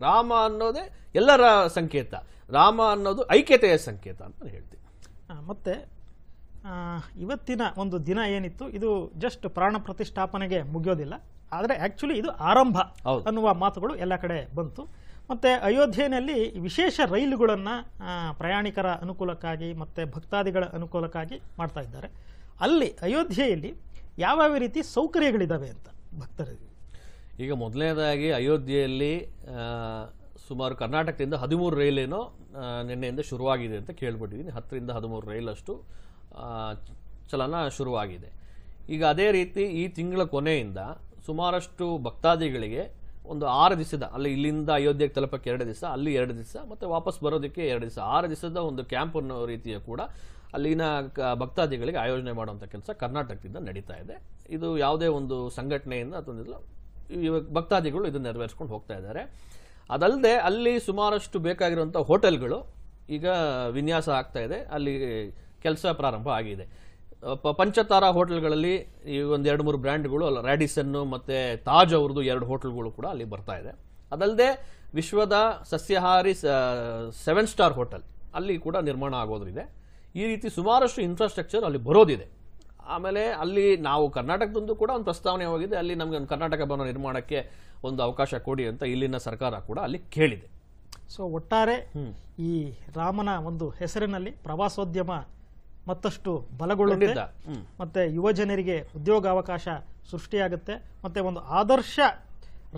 ರಾಮ ಅನ್ನೋದೇ ಎಲ್ಲರ ಸಂಕೇತ ರಾಮ ಅನ್ನೋದು ಐಕ್ಯತೆಯ ಸಂಕೇತ ಅಂತ ಹೇಳ್ತೀನಿ ಮತ್ತೆ ಇವತ್ತಿನ ಒಂದು ದಿನ ಏನಿತ್ತು ಇದು ಜಸ್ಟ್ ಪ್ರಾಣ ಪ್ರತಿಷ್ಠಾಪನೆಗೆ ಮುಗಿಯೋದಿಲ್ಲ ಆದರೆ ಆ್ಯಕ್ಚುಲಿ ಇದು ಆರಂಭ ಅನ್ನುವ ಮಾತುಗಳು ಎಲ್ಲ ಕಡೆ ಬಂತು ಮತ್ತು ಅಯೋಧ್ಯೆಯಲ್ಲಿ ವಿಶೇಷ ರೈಲುಗಳನ್ನು ಪ್ರಯಾಣಿಕರ ಅನುಕೂಲಕ್ಕಾಗಿ ಮತ್ತು ಭಕ್ತಾದಿಗಳ ಅನುಕೂಲಕ್ಕಾಗಿ ಮಾಡ್ತಾ ಇದ್ದಾರೆ ಅಲ್ಲಿ ಅಯೋಧ್ಯೆಯಲ್ಲಿ ಯಾವ್ಯಾವ ರೀತಿ ಸೌಕರ್ಯಗಳಿದ್ದಾವೆ ಅಂತ ಭಕ್ತರಿಗೆ ಈಗ ಮೊದಲನೇದಾಗಿ ಅಯೋಧ್ಯೆಯಲ್ಲಿ ಸುಮಾರು ಕರ್ನಾಟಕದಿಂದ ಹದಿಮೂರು ರೈಲೇನೋ ನಿನ್ನೆಯಿಂದ ಶುರುವಾಗಿದೆ ಅಂತ ಕೇಳ್ಬಿಟ್ಟಿದ್ದೀನಿ ಹತ್ತರಿಂದ ಹದಿಮೂರು ರೈಲಷ್ಟು ಚಲನ ಶುರುವಾಗಿದೆ ಈಗ ಅದೇ ರೀತಿ ಈ ತಿಂಗಳ ಕೊನೆಯಿಂದ ಸುಮಾರಷ್ಟು ಭಕ್ತಾದಿಗಳಿಗೆ ಒಂದು ಆರು ದಿವಸದ ಅಲ್ಲಿ ಇಲ್ಲಿಂದ ಅಯೋಧ್ಯೆಗೆ ತಲುಪಕ್ಕೆ ಎರಡು ದಿವಸ ಅಲ್ಲಿ ಎರಡು ದಿವಸ ಮತ್ತು ವಾಪಸ್ ಬರೋದಕ್ಕೆ ಎರಡು ದಿವಸ ಆರು ದಿವಸದ ಒಂದು ಕ್ಯಾಂಪ್ ಅನ್ನೋ ರೀತಿಯ ಕೂಡ ಅಲ್ಲಿನ ಭಕ್ತಾದಿಗಳಿಗೆ ಆಯೋಜನೆ ಮಾಡುವಂಥ ಕೆಲಸ ಕರ್ನಾಟಕದಿಂದ ನಡೀತಾ ಇದೆ ಇದು ಯಾವುದೇ ಒಂದು ಸಂಘಟನೆಯಿಂದ ಅಥವಾ ಇವಾಗ ಭಕ್ತಾದಿಗಳು ಇದನ್ನು ನೆರವೇರಿಸ್ಕೊಂಡು ಹೋಗ್ತಾ ಇದ್ದಾರೆ ಅದಲ್ಲದೆ ಅಲ್ಲಿ ಸುಮಾರಷ್ಟು ಬೇಕಾಗಿರುವಂಥ ಹೋಟೆಲ್ಗಳು ಈಗ ವಿನ್ಯಾಸ ಆಗ್ತಾ ಇದೆ ಅಲ್ಲಿ ಕೆಲಸ ಪ್ರಾರಂಭ ಆಗಿದೆ ಪಂಚತಾರಾ ಹೋಟೆಲ್ಗಳಲ್ಲಿ ಈ ಒಂದು ಎರಡು ಮೂರು ಬ್ರ್ಯಾಂಡ್ಗಳು ಅಲ್ಲ ರ್ಯಾಡಿಸನ್ನು ಮತ್ತು ತಾಜ್ ಅವ್ರದ್ದು ಎರಡು ಹೋಟೆಲ್ಗಳು ಕೂಡ ಅಲ್ಲಿ ಬರ್ತಾ ಇದೆ ಅದಲ್ಲದೆ ವಿಶ್ವದ ಸಸ್ಯಹಾರಿ ಸೆವೆನ್ ಸ್ಟಾರ್ ಹೋಟೆಲ್ ಅಲ್ಲಿ ಕೂಡ ನಿರ್ಮಾಣ ಆಗೋದ್ರಿದೆ ಈ ರೀತಿ ಸುಮಾರಷ್ಟು ಇನ್ಫ್ರಾಸ್ಟ್ರಕ್ಚರ್ ಅಲ್ಲಿ ಬರೋದಿದೆ ಆಮೇಲೆ ಅಲ್ಲಿ ನಾವು ಕರ್ನಾಟಕದಂದು ಕೂಡ ಒಂದು ಪ್ರಸ್ತಾವನೆ ಹೋಗಿದೆ ಅಲ್ಲಿ ನಮಗೆ ಒಂದು ಕರ್ನಾಟಕ ಭವನ ನಿರ್ಮಾಣಕ್ಕೆ ಒಂದು ಅವಕಾಶ ಕೊಡಿ ಅಂತ ಇಲ್ಲಿನ ಸರ್ಕಾರ ಕೂಡ ಅಲ್ಲಿ ಕೇಳಿದೆ ಸೊ ಒಟ್ಟಾರೆ ಈ ರಾಮನ ಒಂದು ಹೆಸರಿನಲ್ಲಿ ಪ್ರವಾಸೋದ್ಯಮ ಮತ್ತಷ್ಟು ಬಲಗೊಳ್ಳುತ್ತೆ ಮತ್ತೆ ಯುವ ಜನರಿಗೆ ಉದ್ಯೋಗಾವಕಾಶ ಸೃಷ್ಟಿಯಾಗುತ್ತೆ ಮತ್ತೆ ಒಂದು ಆದರ್ಶ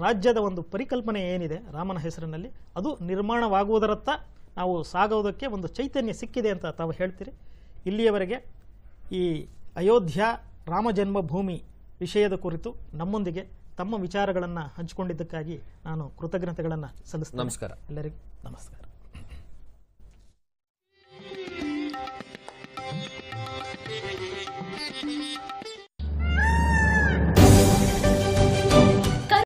ರಾಜ್ಯದ ಒಂದು ಪರಿಕಲ್ಪನೆ ಏನಿದೆ ರಾಮನ ಹೆಸರಿನಲ್ಲಿ ಅದು ನಿರ್ಮಾಣವಾಗುವುದರತ್ತ ನಾವು ಸಾಗೋದಕ್ಕೆ ಒಂದು ಚೈತನ್ಯ ಸಿಕ್ಕಿದೆ ಅಂತ ತಾವು ಹೇಳ್ತೀರಿ ಇಲ್ಲಿಯವರೆಗೆ ಈ ಅಯೋಧ್ಯ ರಾಮ ಜನ್ಮಭೂಮಿ ವಿಷಯದ ಕುರಿತು ನಮ್ಮೊಂದಿಗೆ ತಮ್ಮ ವಿಚಾರಗಳನ್ನು ಹಂಚಿಕೊಂಡಿದ್ದಕ್ಕಾಗಿ ನಾನು ಕೃತಜ್ಞತೆಗಳನ್ನು ಸಲ್ಲಿಸ್ತೇನೆ ನಮಸ್ಕಾರ ಎಲ್ಲರಿಗೂ ನಮಸ್ಕಾರ